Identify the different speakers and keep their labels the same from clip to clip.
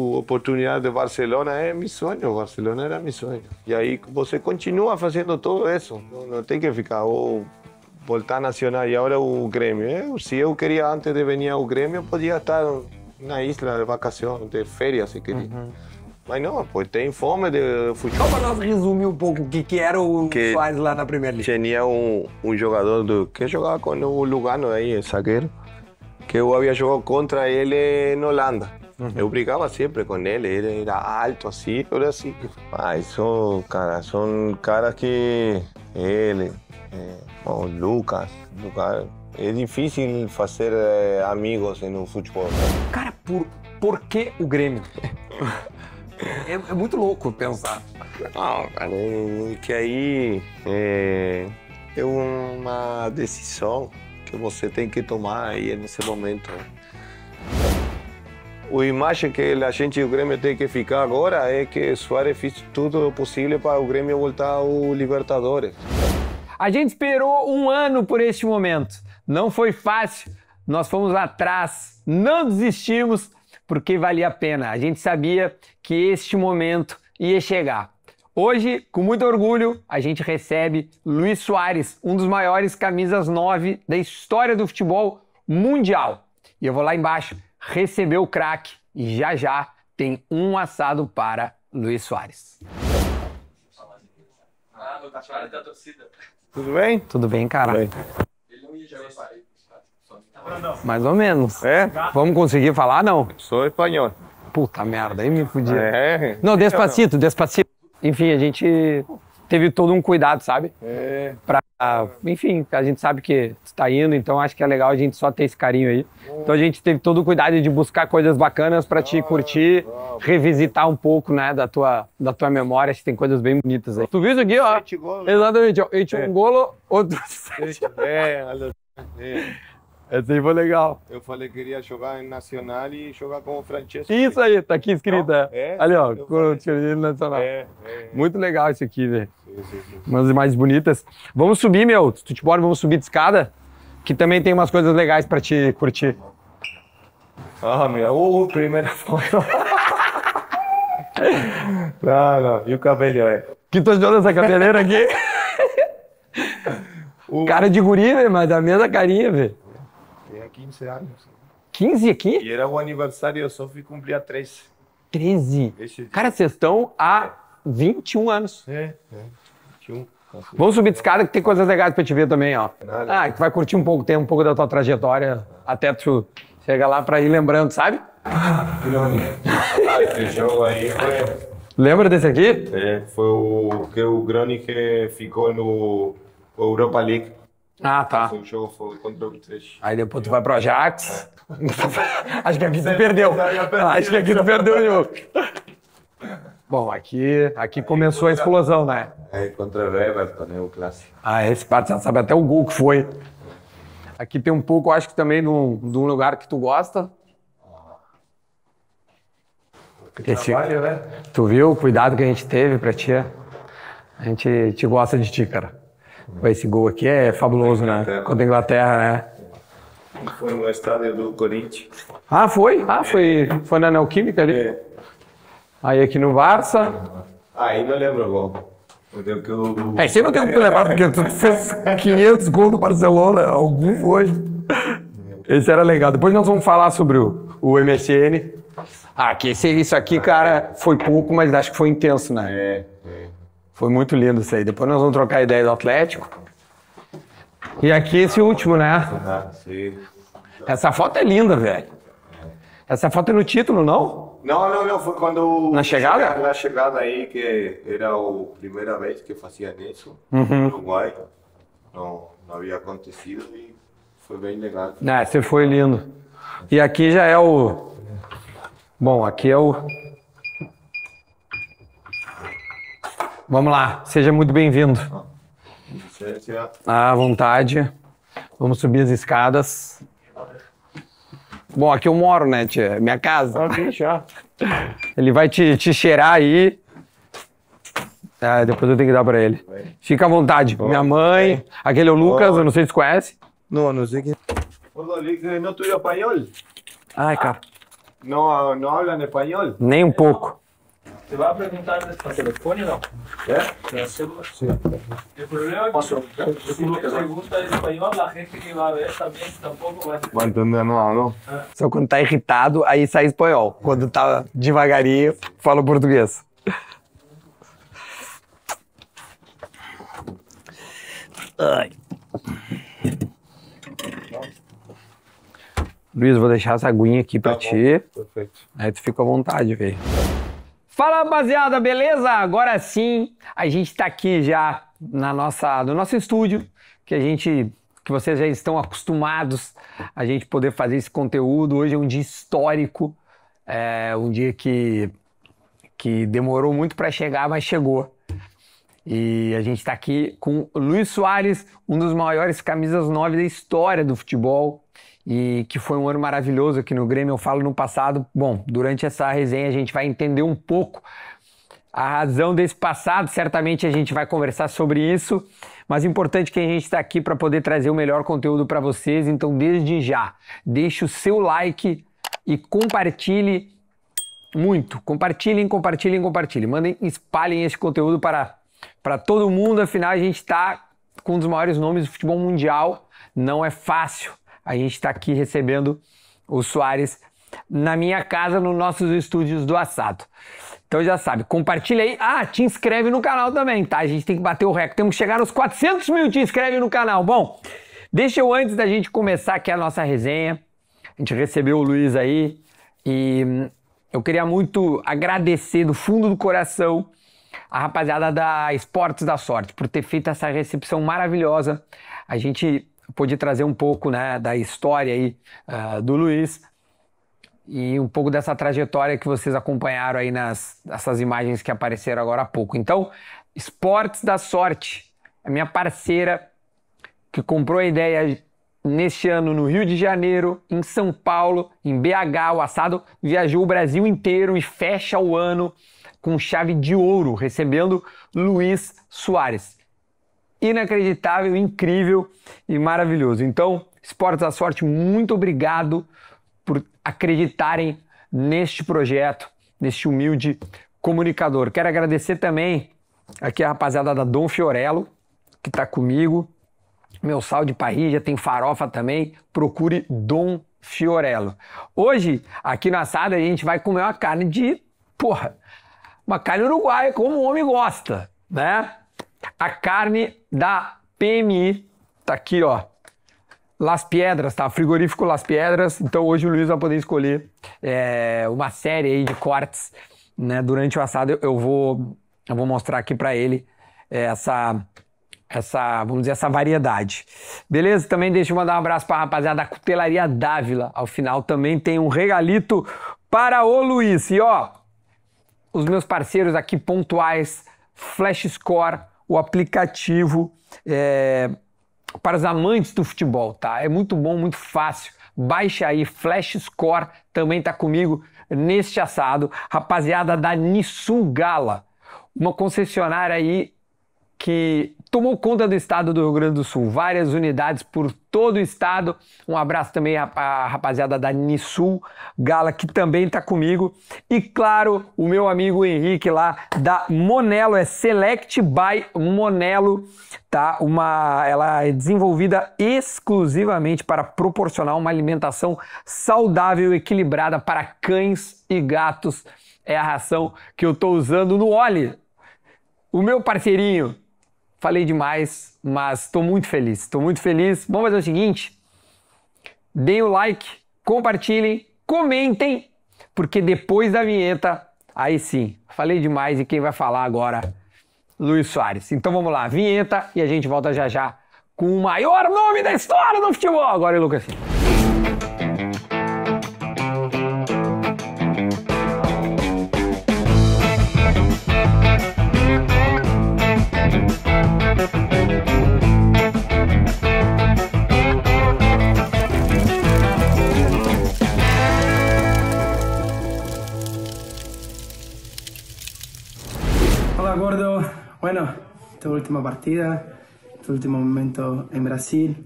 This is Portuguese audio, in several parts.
Speaker 1: a oportunidade do Barcelona é meu sonho, o Barcelona era meu sonho. E aí você continua fazendo tudo isso, não, não tem que ficar ou oh, voltar nacional e agora o Grêmio. Eu, é, se eu queria antes de vir ao Grêmio, podia estar na isla de vacação, de férias, se queria. Uhum. Mas não, pois tem fome de futebol.
Speaker 2: Só para nós resumir um pouco o que, que
Speaker 1: era o que faz lá na Primeira Liga. Tinha um, um jogador do, que jogava com o Lugano aí, zagueiro, que eu havia jogado contra ele na Holanda. Uhum. Eu brigava sempre com ele, ele era alto assim, eu era assim. Ah, são, cara, são caras que. Ele, eh, é, o Lucas, Lucas. É difícil fazer é, eh, amigos no futebol.
Speaker 2: Cara, por, por que o Grêmio? é, é, muito
Speaker 1: louco pensar. Não, ah, cara, é, é que aí é, é uma decisão que você tem que tomar aí nesse momento. Né? a imagem que a gente e o Grêmio tem que ficar agora é que Soares fez tudo possível para o Grêmio voltar ao
Speaker 2: Libertadores. A gente esperou um ano por este momento. Não foi fácil. Nós fomos atrás, não desistimos, porque valia a pena. A gente sabia que este momento ia chegar. Hoje, com muito orgulho, a gente recebe Luiz Soares, um dos maiores camisas 9 da história do futebol mundial. E eu vou lá embaixo recebeu o craque e já já tem um assado para Luiz Soares. da torcida. Tudo bem? Tudo bem, cara. Tudo bem. Mais ou menos. É? Vamos conseguir falar, não? Sou espanhol. Puta merda, aí me fudia. É, é. Não, despacito, despacito. Enfim, a gente teve todo um cuidado, sabe? É. Pra, enfim, a gente sabe que está indo, então acho que é legal a gente só ter esse carinho aí. Então a gente teve todo o cuidado de buscar coisas bacanas para te ah, curtir, revisitar um pouco, né, da tua, da tua memória, acho que tem coisas bem bonitas aí. Tu viu isso aqui, ó? Exatamente, ó. Eite é. um golo, outro
Speaker 1: sete. É, olha. É.
Speaker 2: Essa aí foi legal.
Speaker 1: Eu falei que queria jogar em Nacional e jogar com o Francesco.
Speaker 2: Isso aí, tá aqui escrito. Né? é, Ali, ó, com o Tirolino Nacional. É, é, Muito legal isso aqui, velho. Né? Umas mais bonitas. Vamos subir, meu. Se tu te bora, vamos subir de escada, que também tem umas coisas legais pra te curtir.
Speaker 1: Ah, meu. Uh, é primeira foto.
Speaker 2: não, não. E o cabelo, é? Que tu olhando essa cabeleira aqui? O... Cara de guri, velho, né, mas a mesma carinha, velho.
Speaker 1: 15 anos.
Speaker 2: ¿15 aqui?
Speaker 1: E era o aniversário, eu só fui cumprir a 13.
Speaker 2: 13? Cara, vocês estão há 21 anos. É, é 21. Vamos subir de escada que tem coisas legais pra te ver também, ó. Ah, tu vai curtir um pouco, tem um pouco da tua trajetória até tu chegar lá pra ir lembrando, sabe? Ah,
Speaker 1: esse jogo aí foi...
Speaker 2: Lembra desse aqui?
Speaker 1: É, foi o, que o Grani que
Speaker 2: ficou no Europa League. Ah, tá. Foi jogo contra o Utrecht. Aí depois tu vai pro Ajax.
Speaker 3: É. acho que aqui tu perdeu.
Speaker 2: Acho que aqui né? tu perdeu o jogo. Bom, aqui, aqui começou contra, a explosão, né?
Speaker 1: É, contra o Everton, né? O clássico.
Speaker 2: Ah, esse parte sabe até o gol que foi. Aqui tem um pouco, acho que também, de um lugar que tu gosta. Esse, trabalho, né? Tu viu o cuidado que a gente teve pra ti? A gente te gosta de ti, cara. Esse gol aqui é fabuloso, né? Contra a Inglaterra, né?
Speaker 1: Foi no estádio do Corinthians.
Speaker 2: Ah, foi? Ah, foi, foi na Neoquímica ali? É. Aí aqui no Barça. Aí não lembro agora. Eu... É, você não tem como levar, porque tu fez 500 gols do Barcelona, algum hoje. Esse era legal. Depois nós vamos falar sobre o, o MSN. Ah, que esse, isso aqui, cara, foi pouco, mas acho que foi intenso, né? É. Foi muito lindo isso aí. Depois nós vamos trocar ideia do Atlético. E aqui esse último, né? Ah, Essa foto é linda, velho. Essa foto é no título, não? Não, não,
Speaker 1: não. Foi quando. Na chegada? Na chegada aí, que era a primeira vez que eu fazia isso uhum. no Uruguai. Não, não havia acontecido e foi bem legal.
Speaker 2: É, você foi lindo. E aqui já é o. Bom, aqui é o. Vamos lá, seja muito bem-vindo. Ah, ah. À vontade. Vamos subir as escadas. Bom, aqui eu moro, né, tia? Minha casa. Pode ah, já. Ele vai te, te cheirar aí. Ah, depois eu tenho que dar pra ele. Fica à vontade. Minha mãe, aquele é o Lucas, eu não sei se conhece. Não, não sei quem.
Speaker 1: Não, tu é espanhol? Ai, cara. Não, não habla espanhol?
Speaker 2: Nem um pouco.
Speaker 1: Você vai apresentar para telefone não? É? É celular. Sim.
Speaker 2: O
Speaker 4: problema é que si le pergunta em espanhol. A gente que vai ver também, tampouco vai.
Speaker 2: Vai entendendo, não, não? Ah. É. Só quando tá irritado, aí sai espanhol. Quando tá devagarinho, fala português. Ai. Luiz, vou deixar essa aguinha aqui pra tá ti. Perfeito. Aí tu fica à vontade, velho. Fala rapaziada, beleza? Agora sim, a gente está aqui já na nossa, no nosso estúdio, que a gente, que vocês já estão acostumados a gente poder fazer esse conteúdo. Hoje é um dia histórico, é um dia que que demorou muito para chegar, mas chegou. E a gente está aqui com Luiz Soares, um dos maiores camisas 9 da história do futebol e que foi um ano maravilhoso aqui no Grêmio. Eu falo no passado. Bom, durante essa resenha a gente vai entender um pouco a razão desse passado. Certamente a gente vai conversar sobre isso, mas é importante que a gente está aqui para poder trazer o melhor conteúdo para vocês. Então, desde já, deixe o seu like e compartilhe muito. Compartilhem, compartilhem, compartilhem. Mandem, espalhem esse conteúdo para, para todo mundo. Afinal, a gente está com um dos maiores nomes do futebol mundial. Não é fácil a gente está aqui recebendo o Soares na minha casa, nos nossos estúdios do assado. Então já sabe, compartilha aí. Ah, te inscreve no canal também, tá? A gente tem que bater o recorde. Temos que chegar aos 400 mil. Te inscreve no canal. Bom, deixa eu antes da gente começar aqui a nossa resenha. A gente recebeu o Luiz aí e hum, eu queria muito agradecer do fundo do coração a rapaziada da Esportes da Sorte por ter feito essa recepção maravilhosa. A gente poder trazer um pouco né, da história aí uh, do Luiz e um pouco dessa trajetória que vocês acompanharam aí nas essas imagens que apareceram agora há pouco. Então, Esportes da Sorte, a minha parceira que comprou a ideia neste ano no Rio de Janeiro, em São Paulo, em BH, o assado viajou o Brasil inteiro e fecha o ano com chave de ouro, recebendo Luiz Soares inacreditável, incrível e maravilhoso. Então, Esportes da Sorte, muito obrigado por acreditarem neste projeto, neste humilde comunicador. Quero agradecer também aqui a rapaziada da Dom Fiorello, que está comigo. Meu sal de parrilha, tem farofa também. Procure Dom Fiorello. Hoje, aqui no assado, a gente vai comer uma carne de, porra, uma carne uruguaia, como o homem gosta, né? A carne da PMI tá aqui, ó. Las Piedras, tá? Frigorífico Las Piedras. Então hoje o Luiz vai poder escolher é, uma série aí de cortes, né? Durante o assado eu vou, eu vou mostrar aqui para ele é, essa essa, vamos dizer, essa variedade. Beleza? Também deixa eu mandar um abraço para a rapaziada da Cutelaria Dávila. Ao final também tem um regalito para o Luiz. E ó, os meus parceiros aqui pontuais, Flash Score, o aplicativo é, para os amantes do futebol, tá? É muito bom, muito fácil. Baixe aí, Flash Score também tá comigo neste assado. Rapaziada da Nissun Gala, uma concessionária aí que tomou conta do estado do Rio Grande do Sul, várias unidades por todo o estado. Um abraço também à rapaziada da Nisul Gala, que também está comigo. E claro, o meu amigo Henrique lá da Monelo, é Select by Monelo, tá? Uma, ela é desenvolvida exclusivamente para proporcionar uma alimentação saudável e equilibrada para cães e gatos. É a ração que eu estou usando no Oli. O meu parceirinho falei demais, mas estou muito feliz, estou muito feliz. Vamos fazer o seguinte: deem o like, compartilhem, comentem, porque depois da vinheta, aí sim, falei demais e quem vai falar agora? Luiz Soares. Então vamos lá, vinheta e a gente volta já já com o maior nome da história do futebol. Agora é Lucas Silva.
Speaker 4: acuerdo, bueno, tu última partida, tu este último momento en Brasil.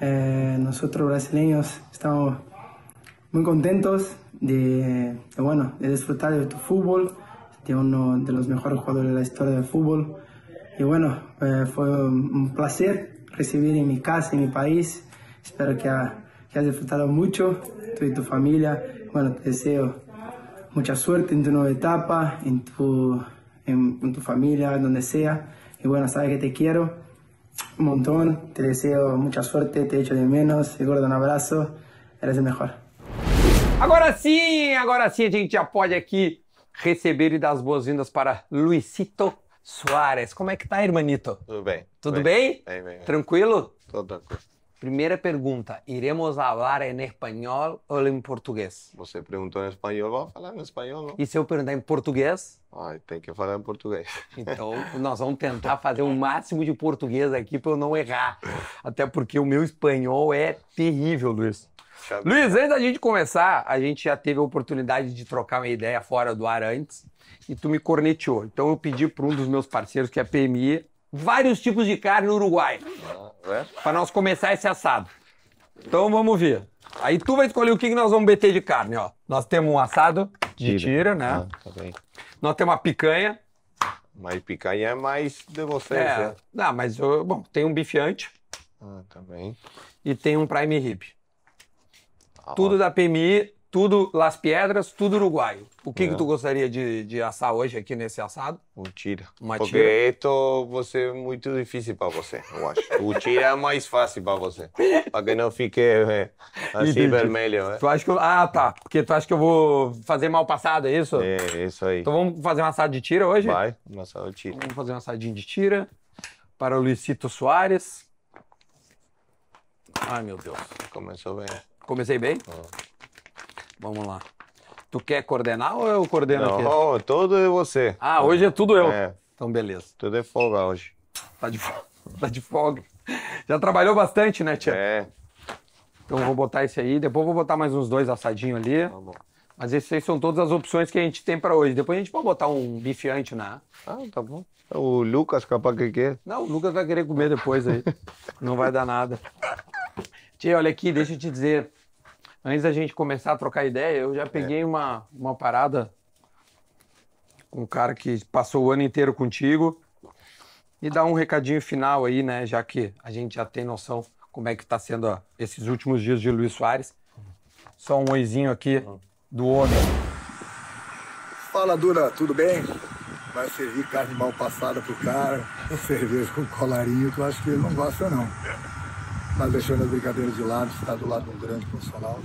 Speaker 4: Eh, nosotros brasileños estamos muy contentos de, bueno, de disfrutar de tu fútbol, de uno de los mejores jugadores de la historia del fútbol. Y bueno, eh, fue un placer recibir en mi casa, en mi país. Espero que, ha, disfrutado mucho, tú y tu familia. Bueno, te deseo mucha suerte en tu nueva etapa, en tu en, con tu familia, en donde sea. Y bueno, sabes que te quiero un montón, te deseo mucha suerte, te echo de menos, seguro um abraço, eres o melhor.
Speaker 2: Agora sim, agora sim a gente já pode aqui receber e dar as boas-vindas para Luisito Soares. Como é que tá, irmanito? Tudo bem. Tudo bem? bem? bem, bem. Tranquilo? Tô tranquilo. Primeira pergunta: iremos falar em espanhol ou em português? Você perguntou em espanhol, vou falar em espanhol. Não? E se eu perguntar em português? Ai, tem que falar em português. Então, nós vamos tentar fazer o máximo de português aqui para eu não errar. Até porque o meu espanhol é terrível, Luiz. Luiz, antes da gente começar, a gente já teve a oportunidade de trocar uma ideia fora do ar antes e tu me corneteou. Então, eu pedi para um dos meus parceiros, que é a PMI, vários tipos de carne no Uruguai. É? Para nós começar esse assado. Então vamos ver. Aí tu vai escolher o que, que nós vamos meter de carne, ó. Nós temos um assado de tira, tira né? Ah, tá nós temos uma picanha. Mas picanha é mais de vocês, é. né? Não, mas eu, bom, tem um bifeante. Ah, também. Tá e tem um prime rib. Ah, Tudo ó. da PMI, tudo Las Piedras, tudo uruguaio. O que, que é. tu gostaria de, de assar hoje aqui nesse assado? Um tira. Uma Porque
Speaker 1: isso vai você muito
Speaker 2: difícil para você, eu acho. o
Speaker 1: tira é mais fácil para você.
Speaker 2: Para que não fique é,
Speaker 1: assim Entendi. vermelho. É. Tu
Speaker 2: acha que eu... Ah, tá. Porque tu acha que eu vou fazer mal passado, é isso? É, isso aí. Então vamos fazer um assado de tira hoje? Vai, um assado de tira. Vamos fazer um assadinho de tira para o Luicito Soares. Ai, meu Deus. Começou bem. Comecei bem? Oh. Vamos lá. Tu quer coordenar ou eu coordeno Não, aqui? Não,
Speaker 1: tudo é você. Ah, hoje é tudo eu. É.
Speaker 2: Então, beleza. Tudo é folga hoje. Tá de, tá de folga. Já trabalhou bastante, né, tia? É. Então, vou botar esse aí. Depois, vou botar mais uns dois assadinhos ali. Tá bom. Mas esses aí são todas as opções que a gente tem para hoje. Depois a gente pode botar um bifeante na. Né? Ah, tá bom.
Speaker 1: É o Lucas capaz que quer.
Speaker 2: Não, o Lucas vai querer comer depois aí. Não vai dar nada. Tia, olha aqui, deixa eu te dizer. Antes da gente começar a trocar ideia, eu já peguei é. uma, uma parada com um cara que passou o ano inteiro contigo e dá um recadinho final aí, né? Já que a gente já tem noção como é que está sendo ó, esses últimos dias de Luiz Soares. Só um oizinho aqui do homem.
Speaker 3: Fala, Dura, tudo bem? Vai servir carne mal passada pro cara, cerveja com colarinho, que eu acho que ele não gosta, não. Mas deixando as brincadeiras de lado, está do lado de um grande profissional.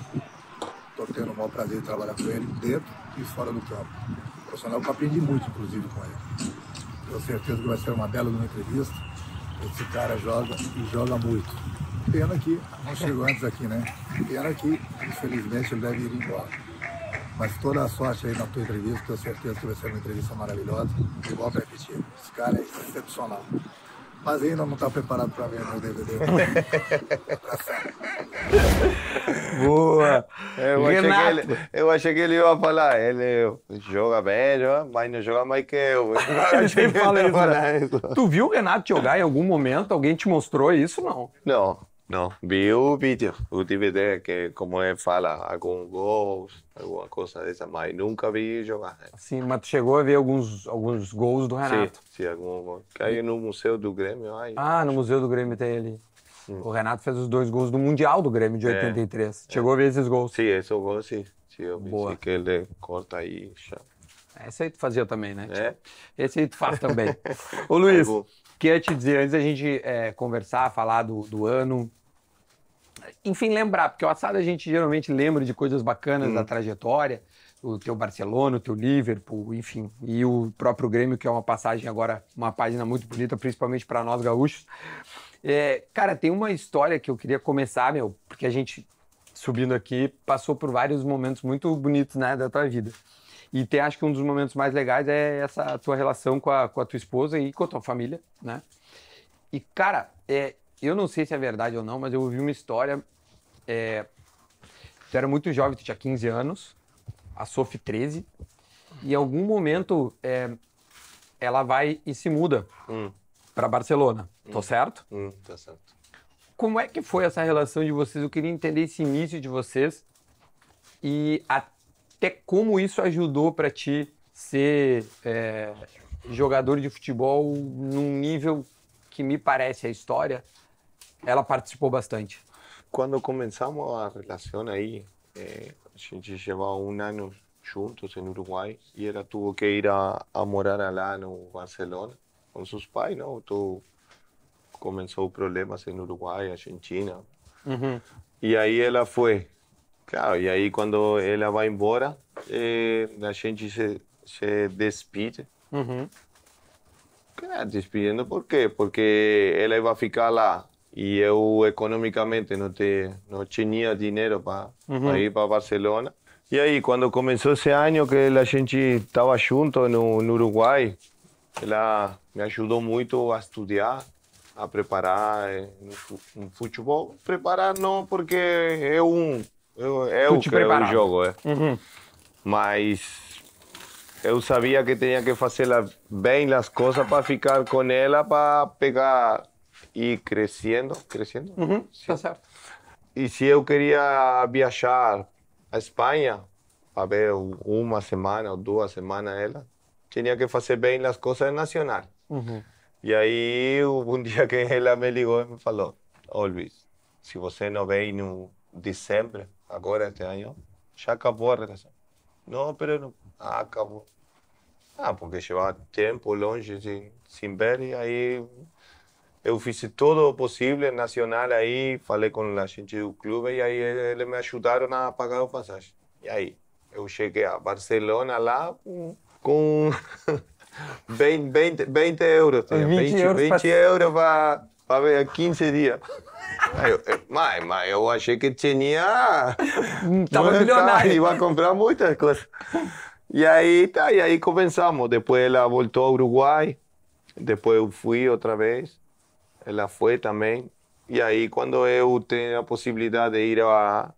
Speaker 3: Estou tendo o maior prazer de trabalhar com ele dentro e fora do campo. O profissional que aprendi muito, inclusive, com ele. Tenho certeza que vai ser uma bela entrevista. Esse cara joga e joga muito. Pena que não chegou antes aqui, né? Pena que, infelizmente, ele deve ir embora. Mas toda a sorte aí na tua entrevista, tenho certeza que vai ser uma entrevista maravilhosa. E volto a repetir, esse cara é excepcional mas ainda não está preparado para ver meu DVD.
Speaker 1: Boa! Eu achei, que ele, eu achei que ele ia falar, ele joga bem,
Speaker 2: né? mas não joga mais que eu. eu fala isso, né? isso. Tu viu o Renato jogar em algum momento? Alguém te mostrou isso? Não. Não.
Speaker 1: Não, vi o vídeo, o DVD, que como é, fala, algum gols, alguma coisa dessa, mas nunca vi jogar. Né?
Speaker 2: Sim, mas tu chegou a ver alguns, alguns gols do Renato?
Speaker 1: Sim, sim algum gol. Caiu no Museu do Grêmio. Aí,
Speaker 2: ah, no Museu do Grêmio tem ele. Hum. Mm. O Renato fez os dois gols do Mundial do Grêmio de 83. É,
Speaker 1: é, chegou é. a ver esses gols? Sim, esses gols sim. sim eu Boa. que ele corta aí e chama.
Speaker 2: Esse aí tu fazia também, né? É. Esse aí tu faz também. Ô Luiz, queria te dizer, antes da gente é, conversar, falar do, do ano, enfim, lembrar, porque o assado a gente geralmente lembra de coisas bacanas hum. da trajetória, o teu Barcelona, o teu Liverpool, enfim, e o próprio Grêmio, que é uma passagem agora, uma página muito bonita, principalmente para nós gaúchos. É, cara, tem uma história que eu queria começar, meu, porque a gente, subindo aqui, passou por vários momentos muito bonitos né, da tua vida. E tem, acho que um dos momentos mais legais é essa tua relação com a, com a tua esposa e com a tua família, né? E, cara, é, eu não sei se é verdade ou não, mas eu ouvi uma história. É, tu era muito jovem, tu tinha 15 anos, a Sophie 13, e em algum momento é, ela vai e se muda hum. para Barcelona. Hum. Tô certo? Hum, tá certo. Como é que foi essa relação de vocês? Eu queria entender esse início de vocês e até até como isso ajudou para ti ser é, jogador de futebol num nível que me parece a história, ela participou bastante. Quando começamos a relação
Speaker 1: aí, é, a gente levava um ano juntos no Uruguai e ela teve que ir a, a morar lá no Barcelona com seus pais, não? Então, começou problemas no Uruguai, Argentina. Uhum. E aí ela foi Claro, e aí quando ela vai embora, eh, a gente se, se despide. Uhum. despedindo por quê? Porque ela ia ficar lá e eu economicamente não, te, não tinha dinheiro para uhum. ir para Barcelona. E aí, quando começou esse ano que a gente estava junto no, no Uruguai, ela me ajudou muito a estudar, a preparar eh, um futebol. Preparar não, porque é um eu, é eu, que é jogo, é. Uhum. Mas eu sabia que tinha que fazer bem as coisas para ficar com ela, para pegar e crescendo, crescendo.
Speaker 2: Uhum, tá certo.
Speaker 1: E se eu queria viajar à Espanha, para ver uma semana ou duas semanas ela, tinha que fazer bem as coisas nacional. Uhum. E aí, um dia que ela me ligou e me falou, ô oh, Luiz, se você não vem no dezembro, agora este ano, já acabou a relación. Não, mas não. Ah, acabó. Ah, porque llevaba tempo longe sin, sem ver e aí eu eh, fiz todo o possível nacional aí, falei com a gente do clube e aí eles eh, me ajudaram a pagar o passagem. E aí eu cheguei a Barcelona lá com 20, 20, 20 euros. 20, 20 euros para para ver 15 dias. Eu, mas, mas eu achei que tinha. Estava é? milionário. Tá, Ia comprar muitas coisas. E aí, tá, e aí começamos. Depois ela voltou ao Uruguai. Depois eu fui outra vez. Ela foi também. E aí, quando eu tenho a possibilidade de ir a.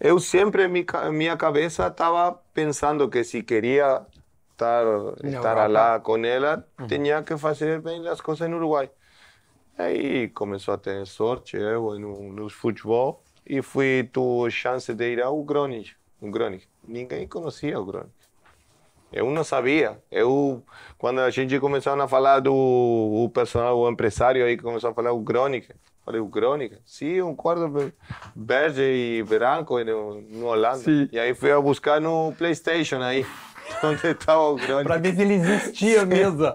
Speaker 1: Eu sempre, minha cabeça estava pensando que se queria estar, estar lá com ela, uhum. tinha que fazer bem as coisas no Uruguai. Aí começou a ter sorte, eu no, no futebol, e fui tu chance de ir ao Groningen. O Groningen. Ninguém conhecia o Groningen. Eu não sabia. Eu, quando a gente começou a falar do o personal, o empresário aí começou a falar o Groningen. Falei, o Groningen? Sim, um quarto verde e branco no, no Holanda. Sim. E aí fui a buscar no Playstation aí. Onde tá
Speaker 2: o grande? pra ver se ele existia mesmo.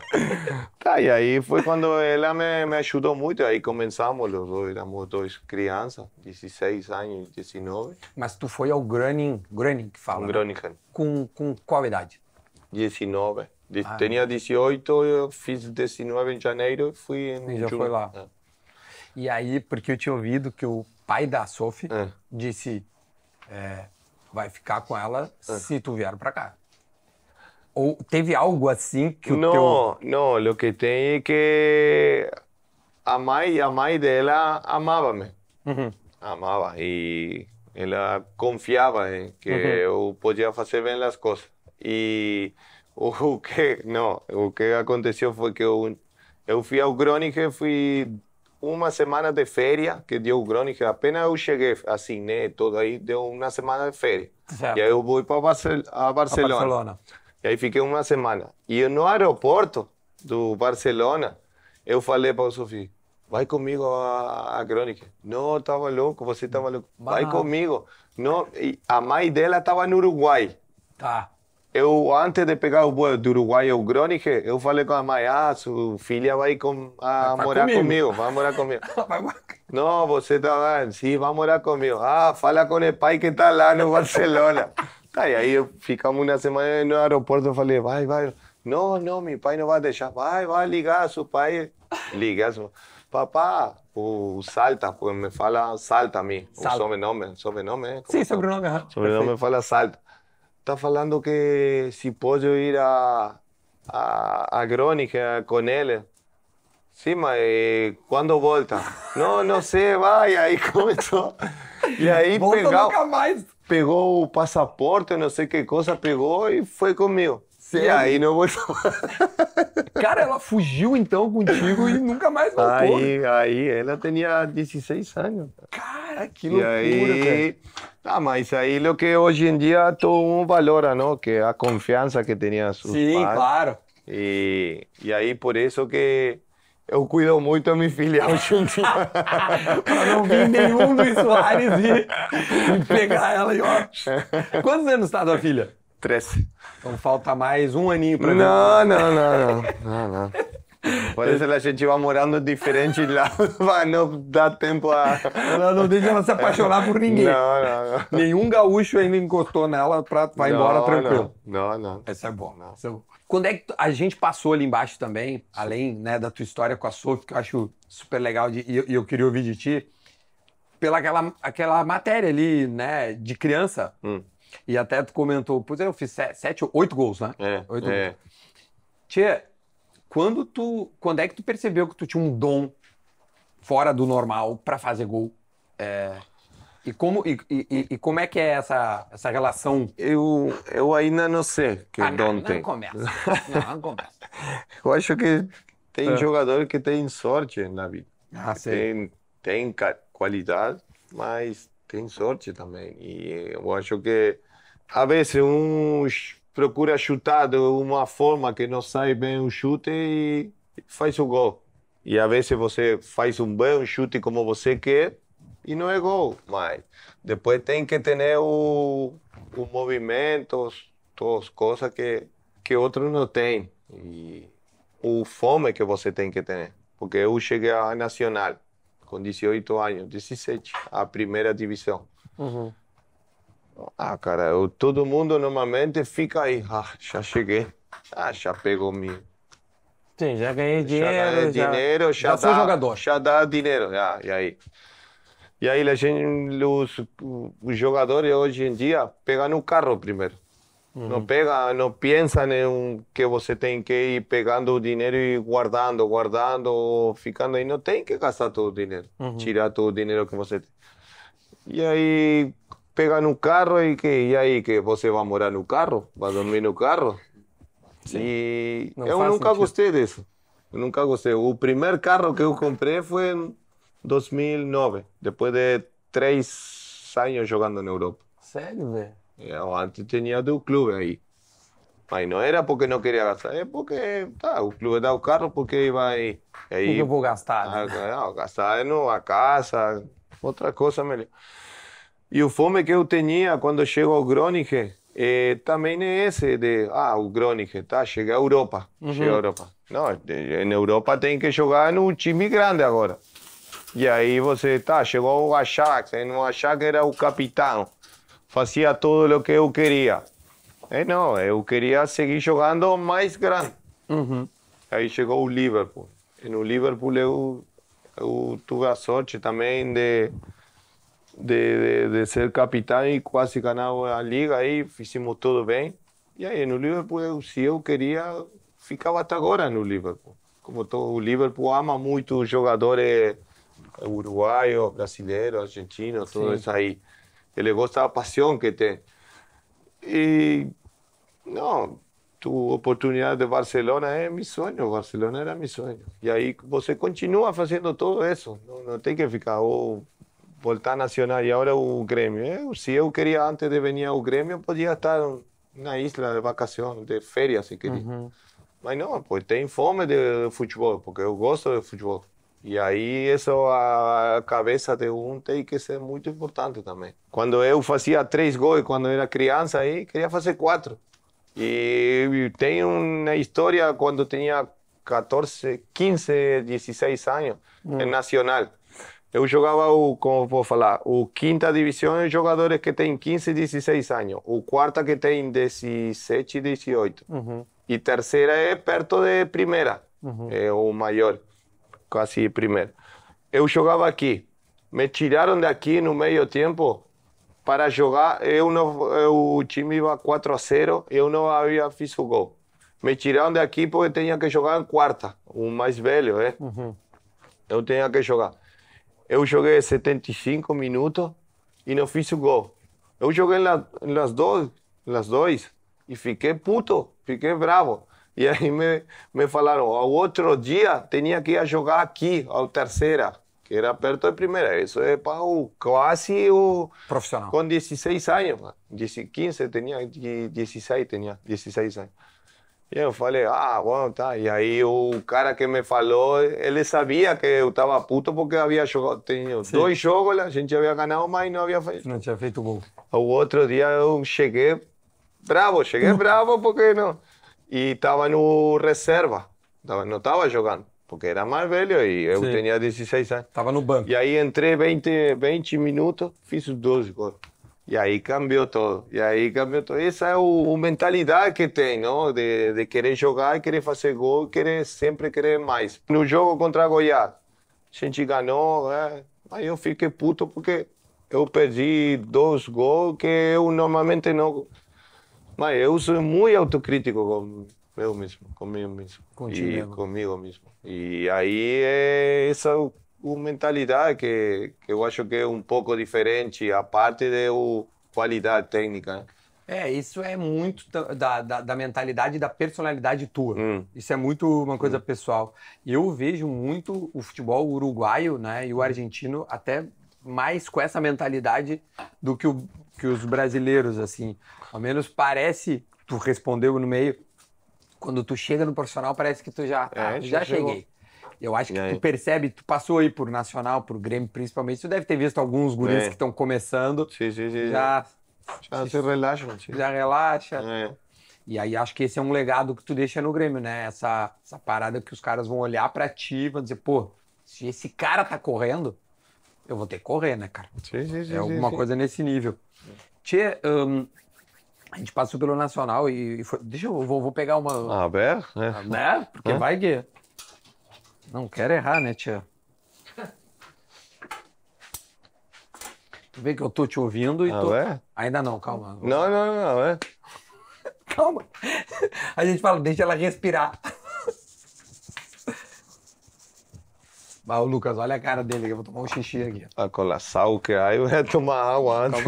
Speaker 1: tá, e aí foi quando ela me, me ajudou muito. Aí começamos, os dois, éramos dois crianças, 16 anos, 19.
Speaker 2: Mas tu foi ao Groningen, Groningen que fala? Groningen. Né? Com, com qual idade?
Speaker 1: 19. De, ah, tinha 18, eu fiz 19 em janeiro e fui em já junho. foi lá.
Speaker 2: É. E aí, porque eu tinha ouvido que o pai da Sophie é. disse... É, vai ficar com ela ah. se tu vier para cá. Ou teve algo assim que o não, teu...
Speaker 1: Não, não. O que tem é que a mãe, a mãe dela amava-me. Uhum. Amava. E ela confiava em que uhum. eu podia fazer bem as coisas. E o uh, uh, que, não, o uh, que aconteceu foi que eu, eu fui ao Groningen, fui uma semana de férias que deu o Groningen. Apenas eu cheguei, assinei tudo aí, deu uma semana de férias. Certo. E aí eu vou para Barcel a Barcelona. A Barcelona. E aí fiquei uma semana. E no aeroporto do Barcelona, eu falei para o Sofia, vai comigo a, a Crônica. Não, estava louco, você estava louco. Vai comigo. Não, e a mãe dela estava no Uruguai. Tá. Eu, antes de pegar o voo do Uruguai ao Gronic, eu falei com a mãe, ah, sua filha vai com, a vai morar comigo. comigo. vai morar comigo. não, você tá lá, ah, sim, vai morar comigo. Ah, fala com o pai que está lá no Barcelona. Cara, e aí ficamos uma semana no aeroporto, eu falei, vai, vai. Não, não, meu pai não vai deixar. Vai, vai ligar, seu pai. Liga, seu... papá, o Salta, me fala Salta a mim. Salta. O sobrenome, sobrenome.
Speaker 2: Sim, tá? sobrenome. Aham. Sobrenome
Speaker 1: Perfeito. fala Salta. Tá falando que se posso ir a, a, a Grônica com ele. Sim, mas quando eh, volta? não, não sei, vai. Aí começou.
Speaker 3: E aí Volta nunca
Speaker 1: mais pegou o passaporte, não sei que coisa, pegou e foi comigo. E aí não vou
Speaker 2: Cara, ela fugiu então contigo e nunca mais
Speaker 3: voltou. Aí,
Speaker 1: aí, ela tinha 16 anos. Cara, que loucura, aí... cara. Ah, mas aí o que hoje em dia todo mundo valora, não? Que é a confiança que tinha seus Sim, pais. Sim, claro. E, e aí por isso que eu cuido muito, da minha
Speaker 2: filha, ao pra
Speaker 1: não vir nenhum dos Soares
Speaker 3: e, e pegar ela e ó.
Speaker 2: Quantos anos está tua filha? Treze. Então falta mais um aninho
Speaker 5: pra não, não,
Speaker 1: não, não, não, não. Por isso
Speaker 2: a gente vai morando diferente
Speaker 1: lá, vai não dá tempo a... Ela não deixa ela se apaixonar por ninguém. Não, não, não.
Speaker 2: Nenhum gaúcho ainda encostou nela pra vai não, embora tranquilo. Não, não. Essa é bom, não. Essa é, é quando é que a gente passou ali embaixo também, além né, da tua história com a Sophie, que eu acho super legal de, e, eu, eu queria ouvir de ti, pela aquela, aquela matéria ali, né, de criança. Hum. E até tu comentou, pois é, eu fiz sete, sete oito gols, né? É, oito é. gols. Tia, quando tu, quando é que tu percebeu que tu tinha um dom fora do normal para fazer gol? É, e como, e, e, e como é que é essa, essa relação? Eu, eu ainda não sei que ah, é não, não começa. Não, não começa.
Speaker 1: eu acho que tem é. jogador que tem sorte na vida. Ah, tem, tem qualidade, mas tem sorte também. E eu acho que, às vezes, um procura chutar de uma forma que não sai bem o chute e faz o gol. E às vezes você faz um bom chute como você quer, e não é gol. Mas depois tem que ter o, o movimento, todas coisas que, que outros não têm. E o fome que você tem que ter. Porque eu cheguei à Nacional com 18 anos, 17, a primeira divisão. Uhum. Ah, cara, eu, todo mundo normalmente fica aí. Ah, já cheguei. Ah, já pegou minha. Sim, já ganhei dinheiro. Já ganhei já, dinheiro, já, já dá, jogador. Já dá dinheiro, já, e aí? E aí los gente, uh, os, en jogadores hoje em dia pegam no carro primeiro. Não pega, não pensa que você tem que ir pegando o dinheiro e guardando, guardando, ficando aí. Não tem que gastar todo o dinheiro, tirar todo o dinheiro que você tem. E aí pega no carro e que e aí que você vai morar no carro, vai dormir no carro. Sim. E eu nunca gostei disso. Eu nunca gostei. O primeiro carro que eu comprei foi 2009, depois de três anos jogando na Europa.
Speaker 2: Sério, velho?
Speaker 1: Eu antes tinha do clube aí. Mas não era porque não queria gastar, é porque tá, o clube dá o carro porque vai. Aí, o que eu vou gastar? Ah, não, gastar é numa casa, outra coisa melhor. E o fome que eu tinha quando chego ao Groningen é, eh, também é esse de, ah, o Groningen, tá, chega à Europa, uhum. chega à Europa. Não, em Europa tem que jogar no time grande agora. E aí você tá, chegou o Ajax, aí no Ajax era o capitão, fazia tudo o que eu queria. E não, eu queria seguir jogando mais grande. Uhum. Aí chegou o Liverpool. E no Liverpool eu, eu tive a sorte também de, de, de, de ser capitão e quase ganhar a liga. Aí fizemos tudo bem. E aí no Liverpool, eu, se eu queria, ficava até agora no Liverpool. Como todo, o Liverpool ama muito os jogadores uruguayos, brasileños, argentinos, todo sí. eso ahí. El gusta la pasión que te... Y no, tu oportunidad de Barcelona es mi sueño, Barcelona era mi sueño. Y ahí você continúa haciendo todo eso, no, no que ficar, oh, nacional y ahora un gremio. ¿eh? si yo quería antes de venir a un gremio, podía estar en una isla de vacaciones, de feria, si quería. Pero no, pues tengo informe de, fútbol, porque yo gosto de fútbol. Y ahí eso, a cabeza de un tem que ser muy importante también. Cuando eu fazia tres goles, cuando era criança aí queria fazer quatro. E tem uma história quando tinha 14, 15, 16 años, en mm. Nacional. Eu jogava o, como vou falar, o quinta división de jogadores que têm 15, 16 años O cuarta que tem 17, 18. y la tercera é perto de primera o eh, maior. quase primeiro. Eu jogava aqui. Me tiraram daqui no meio tempo para jogar. Eu não, eu, o time ia 4 a 0, eu não havia fiz o gol. Me tiraram daqui porque tinha que jogar em quarta, o mais velho, é. Uhum. Eu tinha que jogar. Eu joguei 75 minutos e não fiz o gol. Eu joguei nas, dois, nas dois e fiquei puto, fiquei bravo. E aí me, me falaram, ao outro dia tinha que ir jogar aqui, ao terceira, que era perto da primeira. Isso é para o quase o... Profissional. Com 16 anos, 15 tinha, 16 tinha, 16 anos. E eu falei, ah, bom, tá. E aí o cara que me falou, ele sabia que eu estava puto porque havia jogado, tinha Sim. dois jogos, a gente havia ganhado, mas não havia feito. Não tinha feito gol. O outro dia eu cheguei bravo, cheguei bravo porque não e estava no reserva. Tava, não estava jogando, porque era mais velho e eu Sim. tinha
Speaker 2: 16 anos. Estava no banco.
Speaker 1: E aí entrei 20, 20 minutos, fiz os 12 gols. E aí cambiou tudo. E aí cambiou tudo. Essa é a mentalidade que tem, não? De, de querer jogar, querer fazer gol, querer sempre querer mais. No jogo contra a Goiás, a gente ganhou, eh. é. aí eu fiquei puto porque eu perdi dois gols que eu normalmente não mas eu sou muito autocrítico com eu mesmo, comigo mesmo. Contigo e mesmo. comigo mesmo. E aí é essa mentalidade que, que eu acho que é um pouco diferente, a parte da qualidade técnica. Né?
Speaker 2: É, isso é muito da, da, da mentalidade e da personalidade tua. Hum. Isso é muito uma coisa hum. pessoal. Eu vejo muito o futebol uruguaio né, e o hum. argentino até mais com essa mentalidade do que o, que os brasileiros, assim, ao menos parece, tu respondeu no meio, quando tu chega no profissional, parece que tu já, tá, é, ah, já cheguei. Eu acho que tu percebe, tu passou aí por Nacional, por Grêmio principalmente, tu deve ter visto alguns guris é. que estão começando. Sim, sim, sim. Já, já se relaxa. mano. Já relaxa. É. E aí acho que esse é um legado que tu deixa no Grêmio, né? Essa, essa parada que os caras vão olhar pra ti e vão dizer, pô, se esse cara tá correndo, eu vou ter que correr, né, cara? Sim, sim, sim, é alguma coisa nesse nível. Tchê, um, a gente passou pelo Nacional e, e foi, deixa eu vou, vou pegar uma. Ah, Ber? É. Né? Ah, porque é. vai que. Não quero errar, né, tia? Tu vê que eu tô te ouvindo e ah, tô. É? Ainda não, calma. Não, não, não, não é. calma. A gente fala, deixa ela respirar. Mas o Lucas, olha a cara dele, eu vou tomar um xixi aqui. Ah, colar o que aí ia tomar água antes.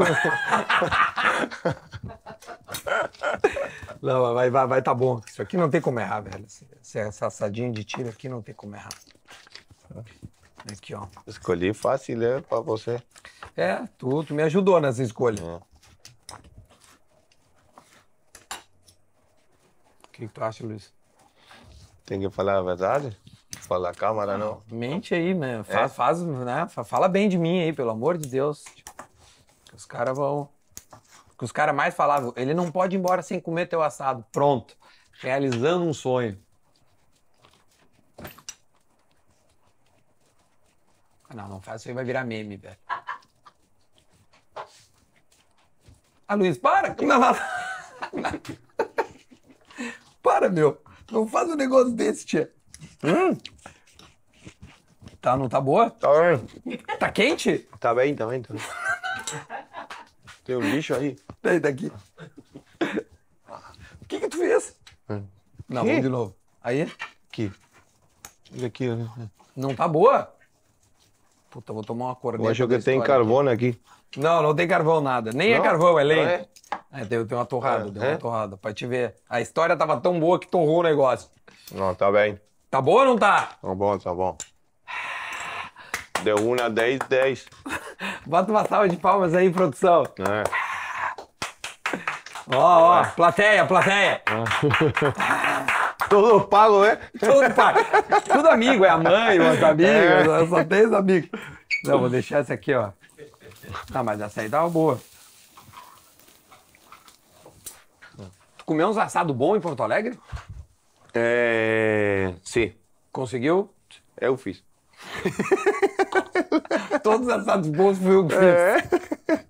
Speaker 2: não, vai, vai, vai, tá bom. Isso aqui não tem como errar, velho. Essa, essa assadinha de tiro aqui não tem como errar. Aqui, ó.
Speaker 1: Escolhi fácil, né, pra você. É, tu, tu me ajudou nessa escolha.
Speaker 2: É. O que, que tu acha, Luiz?
Speaker 1: Tem que falar a verdade? falar, câmera não.
Speaker 2: Mente aí, né? Faz, é? faz, né? Fala bem de mim aí, pelo amor de Deus. Os caras vão. Que os caras mais falavam, ele não pode ir embora sem comer teu assado. Pronto. Realizando um sonho. Não, não faz isso aí, vai virar meme, velho. Ah, Luiz, para! Não, não, não. Para, meu. Não faz um negócio desse, tia. Hum. Tá, não tá boa? Tá Tá quente? Tá bem, tá bem, tá bem. Tem um lixo aí. Tem, tá daqui. O que que tu fez? Hum.
Speaker 1: Não, vamos de novo.
Speaker 2: Aí? Aqui. Aqui, né? Não tá boa? Puta, vou tomar uma corneta. Eu acho que tem carvão né, aqui. Não, não tem carvão nada. Nem é não? é carvão, é lenha. É? é deu, deu uma torrada, ah, deu é? uma torrada. Pra te ver. A história tava tão boa que torrou o negócio. Não, tá bem. Tá bom ou não tá? Tá bom, tá bom.
Speaker 1: Deu 1 a 10, 10.
Speaker 2: Bota uma salva de palmas aí, produção.
Speaker 1: É.
Speaker 2: Ó, ó, é. plateia, plateia. É. Tudo pago, né? Tudo pago. Tudo amigo, é a mãe, os amigos, é. só tem os amigos. Não, vou deixar esse aqui, ó. Tá, mas essa aí tava boa. Tu comeu uns assado bom em Porto Alegre?
Speaker 1: É. Sim. Conseguiu? É, eu fiz.
Speaker 2: Todos assados datas boas foi eu que fiz. É.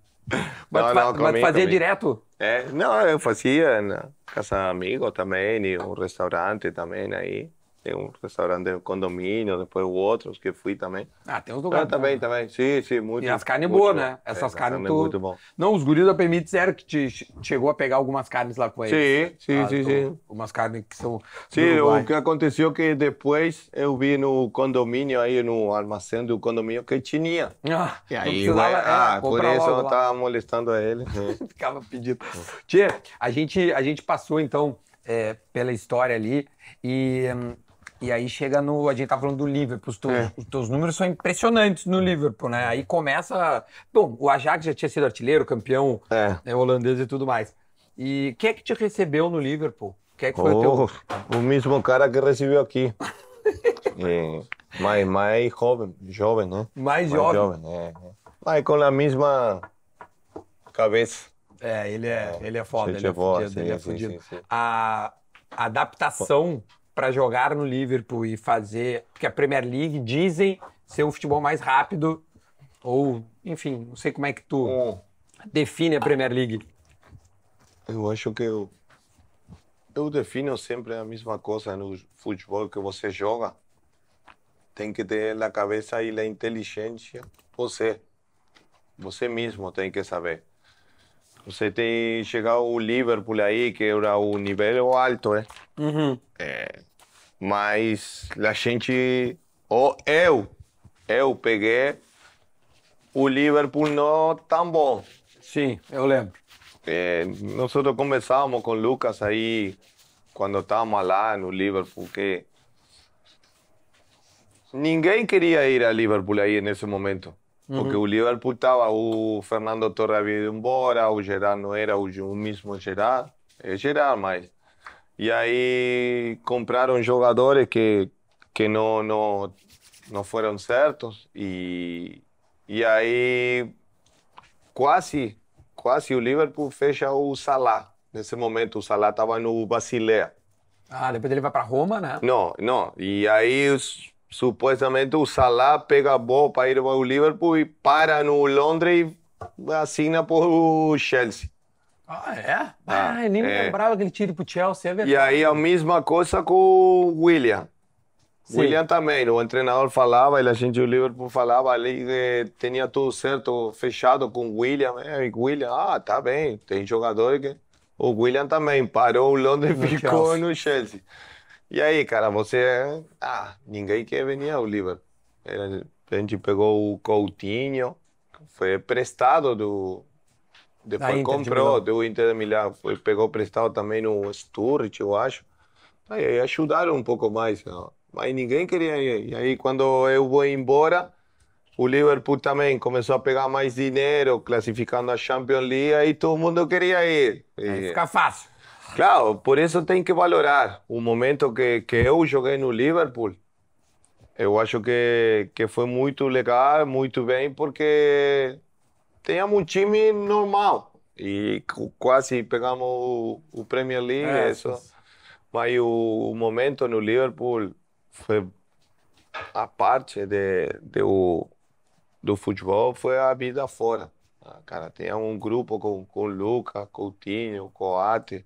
Speaker 2: Mas, não, não, mas comigo, fazia direto?
Speaker 1: É, não, eu fazia na casa amigo também, e um restaurante também aí. Tem um restaurante de condomínio, depois outros que fui também. Ah, tem uns ah, lugares. Ah, também, também. sim, sim, muito. E as carnes boas, né? Essas é, carnes. tudo tu... muito bom.
Speaker 2: Não, os guris da PMI disseram que te chegou a pegar algumas carnes lá com eles. Sim, sim, ah, sim, sim. Umas carnes que são. Sim, o que aconteceu que depois eu vi no condomínio, aí ah, no armazém do condomínio, que tinha. Ah, e aí, vai, é, por isso eu tava molestando a ele. Ficava pedindo. Tia, a gente, a gente passou então é, pela história ali e. Hum, e aí chega no. A gente tá falando do Liverpool. Os teus, é. os teus números são impressionantes no Liverpool, né? Aí começa. Bom, o Ajax já tinha sido artilheiro, campeão é. né, holandês e tudo mais. E quem é que te recebeu no Liverpool? Quem é que foi oh, o teu.
Speaker 1: Oh, o mesmo cara que recebeu aqui. é, mais, mais jovem, jovem, né? Mais, mais jovem. jovem é. Mas é. com a mesma cabeça.
Speaker 2: É, ele é, é. ele é foda, ele é, fudido, ele é A adaptação para jogar no Liverpool e fazer. Porque a Premier League dizem ser o futebol mais rápido, ou, enfim, não sei como é que tu define a Premier League. Eu acho que eu,
Speaker 1: eu defino sempre a mesma coisa no futebol que você joga. Tem que ter na cabeça e na inteligência você. Você mesmo tem que saber. Você tem chegar o Liverpool aí, que era o nível alto, né? Uhum. É, mas a gente. Ou eu, eu peguei o Liverpool não tão bom. Sim, eu lembro. É, nós começávamos com o Lucas aí, quando estávamos lá no Liverpool, que ninguém queria ir a Liverpool aí nesse momento. Uhum. Porque o Liverpool estava, o Fernando Torre havia ido embora, o Gerard não era o, mesmo Gerard, é Gerard mais. E aí compraram jogadores que, que não, não, não foram certos e, e aí quase, quase o Liverpool fecha o Salah. Nesse momento o Salah estava no Basileia. Ah,
Speaker 2: depois ele vai para Roma, né?
Speaker 1: Não, não. E aí os supostamente o Salah pega a bola para ir para o Liverpool e para no Londres e assina para o Chelsea.
Speaker 2: Ah, é? Ah,
Speaker 1: ah nem me é. lembrava
Speaker 2: que ele tira o Chelsea, é verdade. E aí a
Speaker 1: mesma coisa com o William. Sim. William também, o treinador falava, e a gente do Liverpool falava ali, que tinha tudo certo, fechado com o William. Né? E William, ah, tá bem, tem jogador que. O William também parou o Londres e ficou Chelsea. no Chelsea. E aí, cara, você. É, ah, ninguém quer venir ao Liverpool. A gente pegou o Coutinho, foi prestado do. Depois Inter, comprou de do Inter de Milão, foi, pegou prestado também no Sturridge, eu acho. Aí ajudaram um pouco mais, mas ninguém queria ir. E aí, quando eu vou embora, o Liverpool também começou a pegar mais dinheiro, classificando a Champions League, aí todo mundo queria ir. E... fica fácil. Claro, por isso tem que valorar o momento que, que eu joguei no Liverpool. Eu acho que, que foi muito legal, muito bem, porque tínhamos um time normal e quase pegamos o, o Premier League. É, isso. Mas o, o, momento no Liverpool foi a parte de, de o, do futebol foi a vida fora. Ah, cara, tinha um grupo com, com o Lucas, Coutinho, Coate,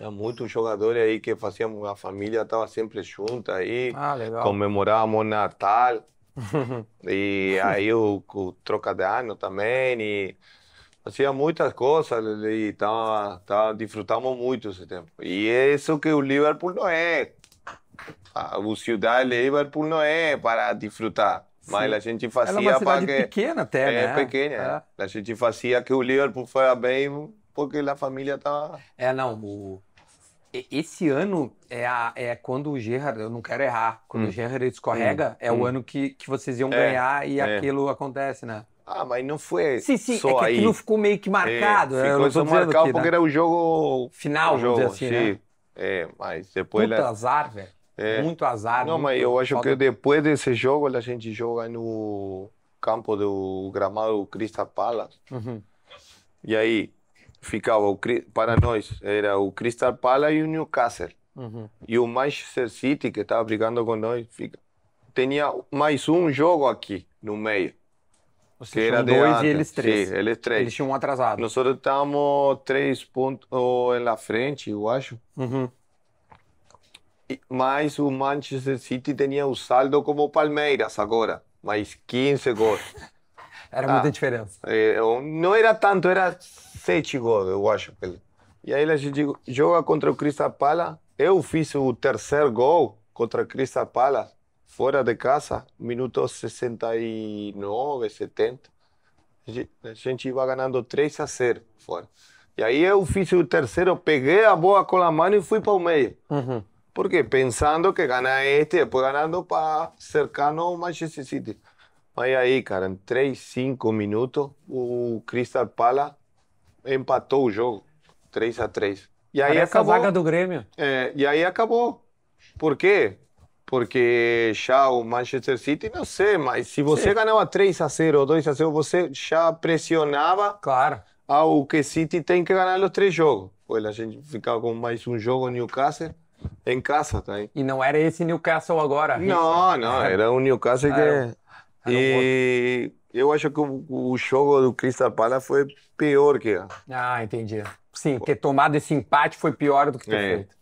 Speaker 1: é muitos jogadores aí que fazíamos, a família estava sempre junta aí, ah, comemorávamos Natal. e aí o, o, troca de ano também e fazia muitas coisas e tava, tava, desfrutamos muito esse tempo. E é isso que o Liverpool não é. O Ciudad Liverpool não é para desfrutar. Sim. Mas a gente fazia Ela é que... pequena até, é, né? Pequena, é pequena. É. A gente fazia que o Liverpool
Speaker 2: fosse bem porque a família estava... É, não, o esse ano é, a, é quando o Gerard, eu não quero errar, quando hum. o Gerard escorrega, hum. é hum. o ano que, que vocês iam é. ganhar e é. aquilo acontece, né? Ah, mas não foi sim, sim, só é que aí. aquilo ficou meio que marcado. É, ficou só marcado aqui, porque né? era
Speaker 1: o jogo... Final, o jogo, assim, sim. Né? É, mas depois... Muito é- azar,
Speaker 2: velho. É. Muito azar. Não, muito mas eu acho foda. que
Speaker 1: depois desse jogo a gente joga no campo do gramado Crystal Palace. Uhum. E aí, ficava o, para nós era o Crystal Palace e o Newcastle. Uhum. E o Manchester City, que estava brigando com nós, fica, tinha mais um jogo aqui no meio. Vocês que era dois e eles três. Sim, eles três. Eles tinham um atrasado. Nós estávamos três pontos na frente, eu acho. Uhum. mas o Manchester City tinha o saldo como o Palmeiras agora. Mais 15 gols.
Speaker 2: Era ah, muita diferença.
Speaker 1: É, eu, não era tanto, era sete gols, eu acho. E aí a gente joga contra o Crystal Palace. Eu fiz o terceiro gol contra o Crystal Palace, fora de casa, minuto 69, 70. A gente ia ganhando 3 a 0 fora. E aí eu fiz o terceiro, peguei a bola com a mão e fui para o meio. Uhum. Porque pensando que ganhar este, depois ganhando para cercar no Manchester City. Mas aí, cara, em 3, 5 minutos, o Crystal Palace empatou o jogo. 3 a 3 E aí Parece acabou. a zaga do Grêmio. É, eh, e aí acabou. Por quê? Porque já o Manchester City, não sei, mas se você Sim. ganhava 3 a 0 ou 2 a 0 você já pressionava claro. ao que City tem que ganhar os três jogos. Pois a gente ficava com mais um jogo Newcastle.
Speaker 2: Em casa, tá aí. E não era esse Newcastle agora?
Speaker 1: Não, isso. não, era um Newcastle ah, que. Ah, e eu acho que o, o jogo do Crystal Palace foi pior que.
Speaker 2: Ah, entendi. Sim, ter tomado esse empate foi pior do que ter é. feito.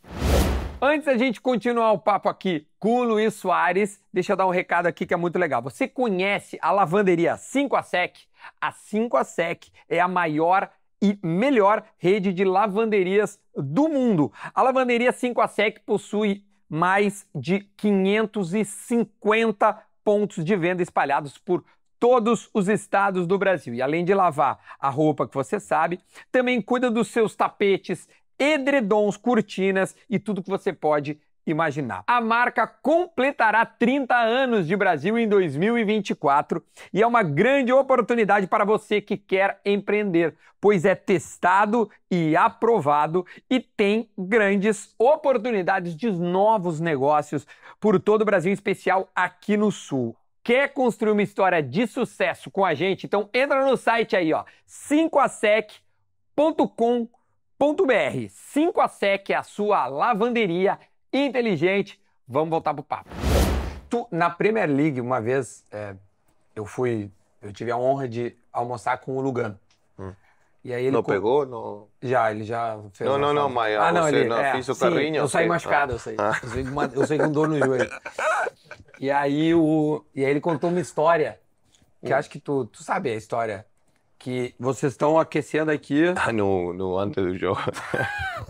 Speaker 2: Antes da gente continuar o papo aqui com o Luiz Soares, deixa eu dar um recado aqui que é muito legal. Você conhece a lavanderia 5 a Sec? A 5 a Sec é a maior e melhor rede de lavanderias do mundo. A lavanderia 5 a Sec possui mais de 550 pontos de venda espalhados por todos os estados do Brasil. E além de lavar a roupa que você sabe, também cuida dos seus tapetes, edredons, cortinas e tudo que você pode imaginar. A marca completará 30 anos de Brasil em 2024 e é uma grande oportunidade para você que quer empreender, pois é testado e aprovado e tem grandes oportunidades de novos negócios por todo o Brasil, em especial aqui no Sul. Quer construir uma história de sucesso com a gente? Então entra no site aí, ó, 5asec.com.br. 5asec é a sua lavanderia inteligente. Vamos voltar pro papo. Tu, na Premier League, uma vez, é, eu fui. Eu tive a honra de almoçar com o Lugano. Hum. E aí ele não co... pegou? Não... Já, ele já fez. Não, não, não, mas ah, não, você ele, não é, o carrinho? eu saí machucado, eu saí. Ah. Eu, saí uma, eu saí com dor no joelho. E aí, o, e aí ele contou uma história, que hum. acho que tu, tu sabe a história, que vocês estão aquecendo aqui.
Speaker 1: Ah, no, no antes do jogo.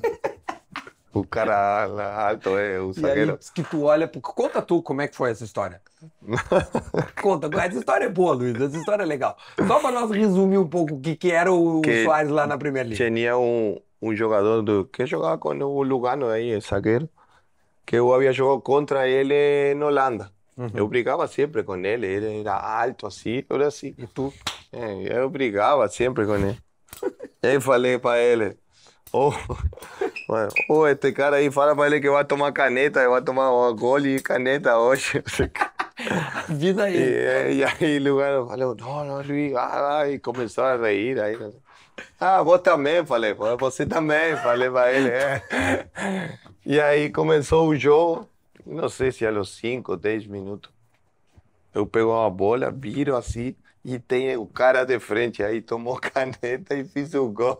Speaker 1: O cara alto,
Speaker 2: é, o zagueiro. Aí, que tu olha, conta tu como é que foi essa história. conta, essa história é boa, Luiz, essa história é legal. Só para nós resumir um pouco o que, que era o que Soares lá
Speaker 1: na Primeira linha Tinha um, um jogador do, que jogava com o Lugano aí, zagueiro, que eu havia jogado contra ele na Holanda. Uhum. Eu brigava sempre com ele, ele era alto assim, eu era assim. E tu? É, eu brigava sempre com ele. eu falei para ele, oh, Mano, ô, esse cara aí fala pra ele que vai tomar caneta, vai tomar ó, gole e caneta hoje.
Speaker 3: Vida aí. E,
Speaker 1: e, aí o cara falou, não, não, Luiz, ah, e começou a reir aí. Né? Ah, vou também, falei, você também, falei pra ele. É. E aí começou o jogo, não sei se era os 5, 10 minutos. Eu pego uma bola, viro assim, e tem o cara de frente aí, tomou caneta e fiz o gol.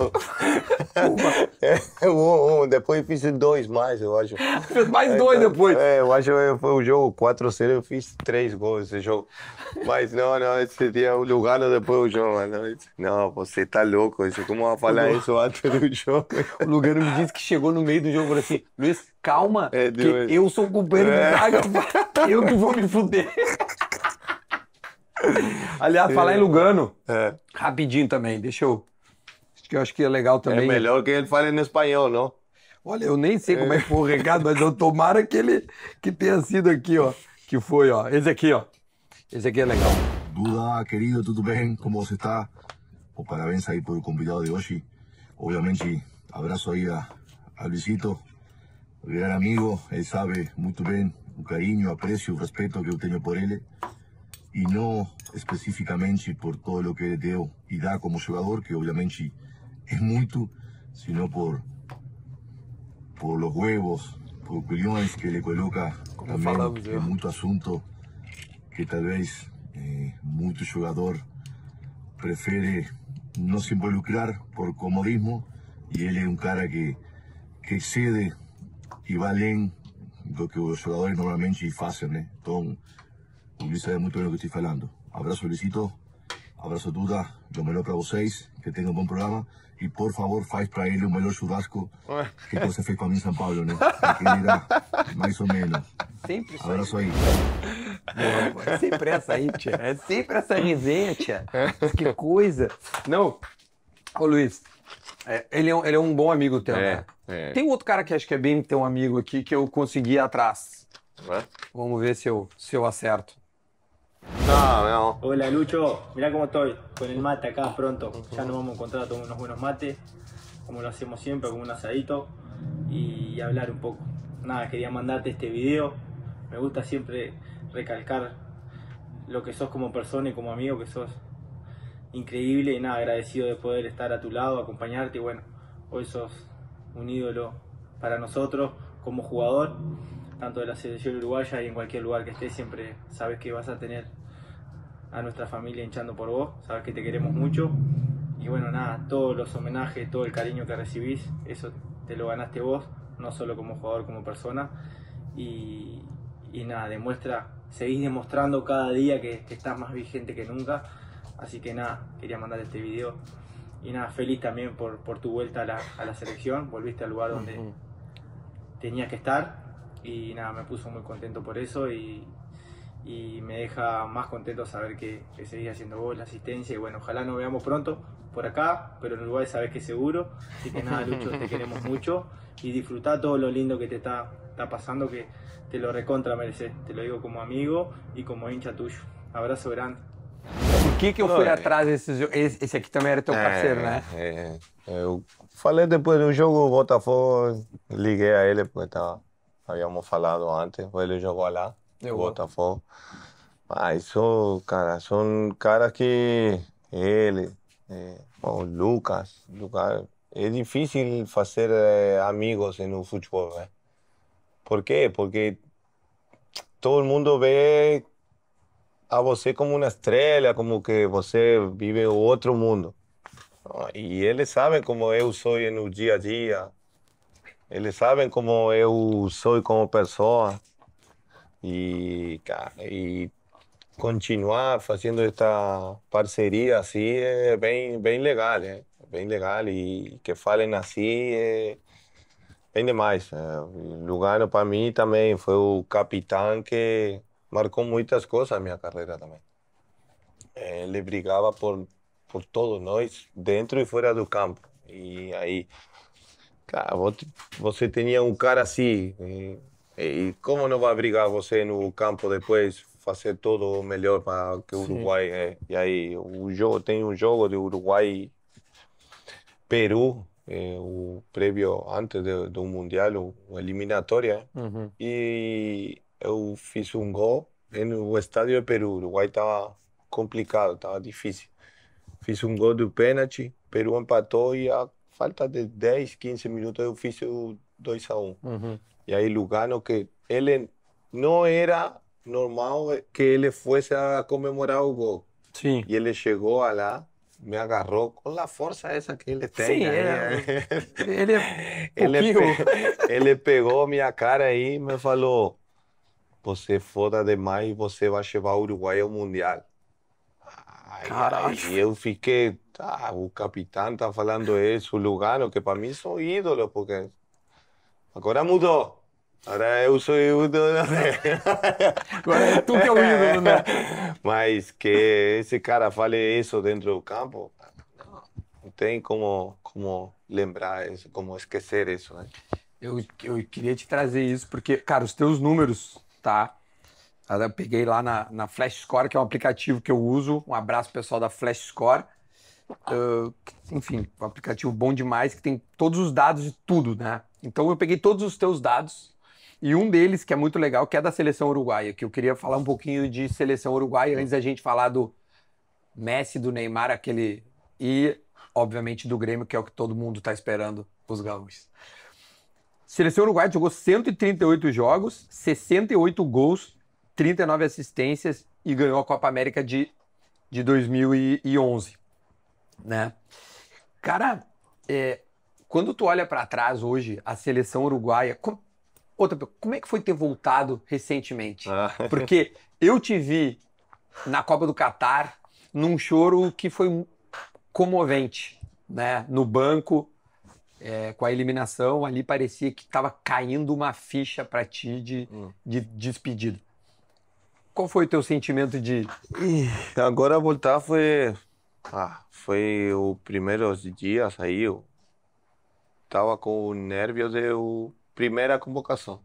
Speaker 1: É, é, um, um, depois fiz dois mais, eu acho. Fez mais é, dois depois. É, eu acho que foi o jogo 4 0 eu fiz três gols esse jogo. Mas não, não, esse dia o Lugano depois o jogo. Não, não você tá louco, isso, como vai
Speaker 2: falar isso antes do jogo? O Lugano me disse que chegou no meio do jogo e falou assim, Luiz, calma, é, que eu sou o companheiro é. do eu que vou me fuder. Aliás, falar em Lugano, é. rapidinho também, deixa eu. Acho que eu acho que é legal é também. É melhor
Speaker 1: que ele fale em espanhol, não?
Speaker 2: Olha, eu nem sei como é que foi o é. recado, mas eu tomara que ele que tenha sido aqui, ó. Que foi, ó. Esse aqui, ó. Esse aqui é legal.
Speaker 5: Duda, querido, tudo bem? Como você está? Oh, parabéns aí por convidado de hoje. Obviamente, abraço aí a, a Luisito, grande amigo. Ele sabe muito bem o carinho, o apreço, o respeito que eu tenho por ele. y no específicamente por todo lo que le y y da como jugador, que obviamente es mucho, sino por por los huevos, por opiniones que le coloca también também asunto que tal vez que tal eh, muchos jugador prefieren no se involucrar por comodismo y él es un cara que, que excede y va lo que los jugadores normalmente y ¿eh? né? Ulises, é muito bem o que estou falando. Abraço, Luizito. Abraço, Duda. O melhor para vocês. Que tenham um bom programa. E, por favor, faz ah. para ele o melhor churrasco que você fez para mim em São Paulo, né? Porque mais ou menos. Sempre Abraço aí. Boa, é sempre essa aí, tia.
Speaker 2: É sempre essa resenha, tia. É. Que coisa. Não. Ô, Luiz, é, ele, é um, ele é um bom amigo teu, é, né? É. Tem outro cara que acho que é bem teu amigo aqui que eu consegui atrás. Vamos ver se eu, se eu acerto.
Speaker 4: Hola Lucho, mirá cómo estoy, con el mate acá pronto. Ya nos vamos a encontrar a tomar unos buenos mates, como lo hacemos siempre, con un asadito y hablar un poco. Nada, quería mandarte este video. Me gusta siempre recalcar lo que sos como persona y como amigo que sos. Increíble y nada, agradecido de poder estar a tu lado, acompañarte y bueno, hoy sos un ídolo para nosotros como jugador tanto de la selección uruguaya y en cualquier lugar que estés, siempre sabes que vas a tener a nuestra familia hinchando por vos, sabes que te queremos mucho. Y bueno, nada, todos los homenajes, todo el cariño que recibís, eso te lo ganaste vos, no solo como jugador, como persona. Y, nada, demuestra, seguís demostrando cada día que, estás más vigente que nunca. Así que nada, quería mandar este video. Y nada, feliz también por, tu vuelta a la, selección. Volviste al lugar donde tenías que estar y nada, me puso muy contento por eso y, me deja más contento saber que, seguís haciendo vos la asistencia y bueno, ojalá nos veamos pronto por acá, pero en Uruguay sabes que seguro, así que nada Lucho, te queremos mucho y disfruta todo lo lindo que te está, pasando que te lo recontra mereces, te lo digo como amigo y como hincha tuyo. Abrazo grande.
Speaker 2: ¿Por que, que fui atrás ese esse, esse aqui também era teu eh, parceiro, é, eh, né?
Speaker 1: Eh, falei depois do jogo, Botafogo, liguei a él pues estaba Habíamos hablado antes, o pues, ele jogou lá, no Botafogo. Mas ah, cara, son caras que Él, eh, o oh, Lucas, Lucas, é difícil hacer eh, amigos en futebol, né? ¿eh? Por quê? Porque todo el mundo ve a você como una estrella, como que você vive otro mundo. Ah, y él sabe como soy en no día a día. Eles sabem como eu sou como pessoa e, cara, e continuar fazendo esta parceria assim é bem, bem legal, né bem legal e que falem assim é bem demais. É. Lugano para mim também foi o capitão que marcou muitas coisas na minha carreira também. Eh, ele brigava por por todos nós dentro e fora do campo e aí Cara, você tinha um cara assim. E, e como não vai brigar você no campo depois, fazer tudo melhor para que o Uruguai é? E eh, aí, o jogo, tem um jogo de Uruguai-Peru, eh, é, o prévio antes do, do Mundial, o, eliminatória. Uhum. E eu fiz um gol no estádio de Peru. O Uruguai estava complicado, estava difícil. Fiz um gol do pênalti, Peru empatou e a falta de 10, 15 minutos eu fiz 2 a 1. Y Uhum. E aí Lugano que ele não era normal que ele fosse a comemorar o gol. Sim. E ele chegou lá, me agarrou com a força esa que ele tem. Sim, ele, ele, ele, minha cara aí e me falou: você é foda demais você vai levar a Uruguay ao Mundial. Ai, Caralho. E eu fiquei, tá, o capitão tá falando isso, o Lugano, que para mim sou ídolo porque agora mudou. Agora eu sou ídolo. Né?
Speaker 5: Agora é tu que é o ídolo, né?
Speaker 1: Mas que esse cara fale isso dentro do campo, não tem como, como lembrar isso, como esquecer isso, né? ¿eh?
Speaker 2: Eu, eu queria te trazer isso, porque, cara, os teus números, tá? Eu peguei lá na, na Flash Score, que é um aplicativo que eu uso. Um abraço pessoal da Flash Score. Uh, ah, enfim, um aplicativo bom demais que tem todos os dados de tudo, né? Então eu peguei todos os teus dados e um deles que é muito legal, que é da seleção uruguaia, que eu queria falar um pouquinho de seleção uruguaia antes da gente falar do Messi, do Neymar, aquele e obviamente do Grêmio, que é o que todo mundo está esperando os gaúchos. Seleção uruguaia jogou 138 jogos, 68 gols, 39 assistências e ganhou a Copa América de, de 2011, né? Cara, é, quando tu olha para trás hoje, a seleção uruguaia, com, outra, como é que foi ter voltado recentemente? Ah. Porque eu te vi na Copa do Catar num choro que foi comovente, né? No banco, é, com a eliminação, ali parecia que estava caindo uma ficha para ti de, hum. de despedida. Qual foi o teu sentimento de. agora voltar foi.
Speaker 1: Ah, foi os primeiros dias aí. Eu tava com nervos de primeira convocação.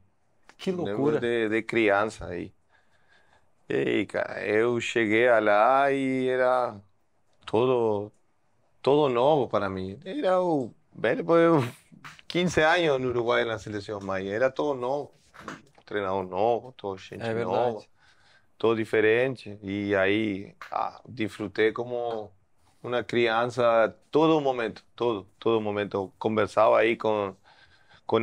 Speaker 2: Que loucura!
Speaker 1: De, de, criança aí. E, cara, eu cheguei lá e era todo, todo novo para mim. Era o velho, eu 15 anos no Uruguai na seleção, mas era todo novo. Treinador novo, todo gente é nova. todo diferente. Y ahí ah, disfruté como una crianza todo momento, todo, todo momento. Conversaba ahí con,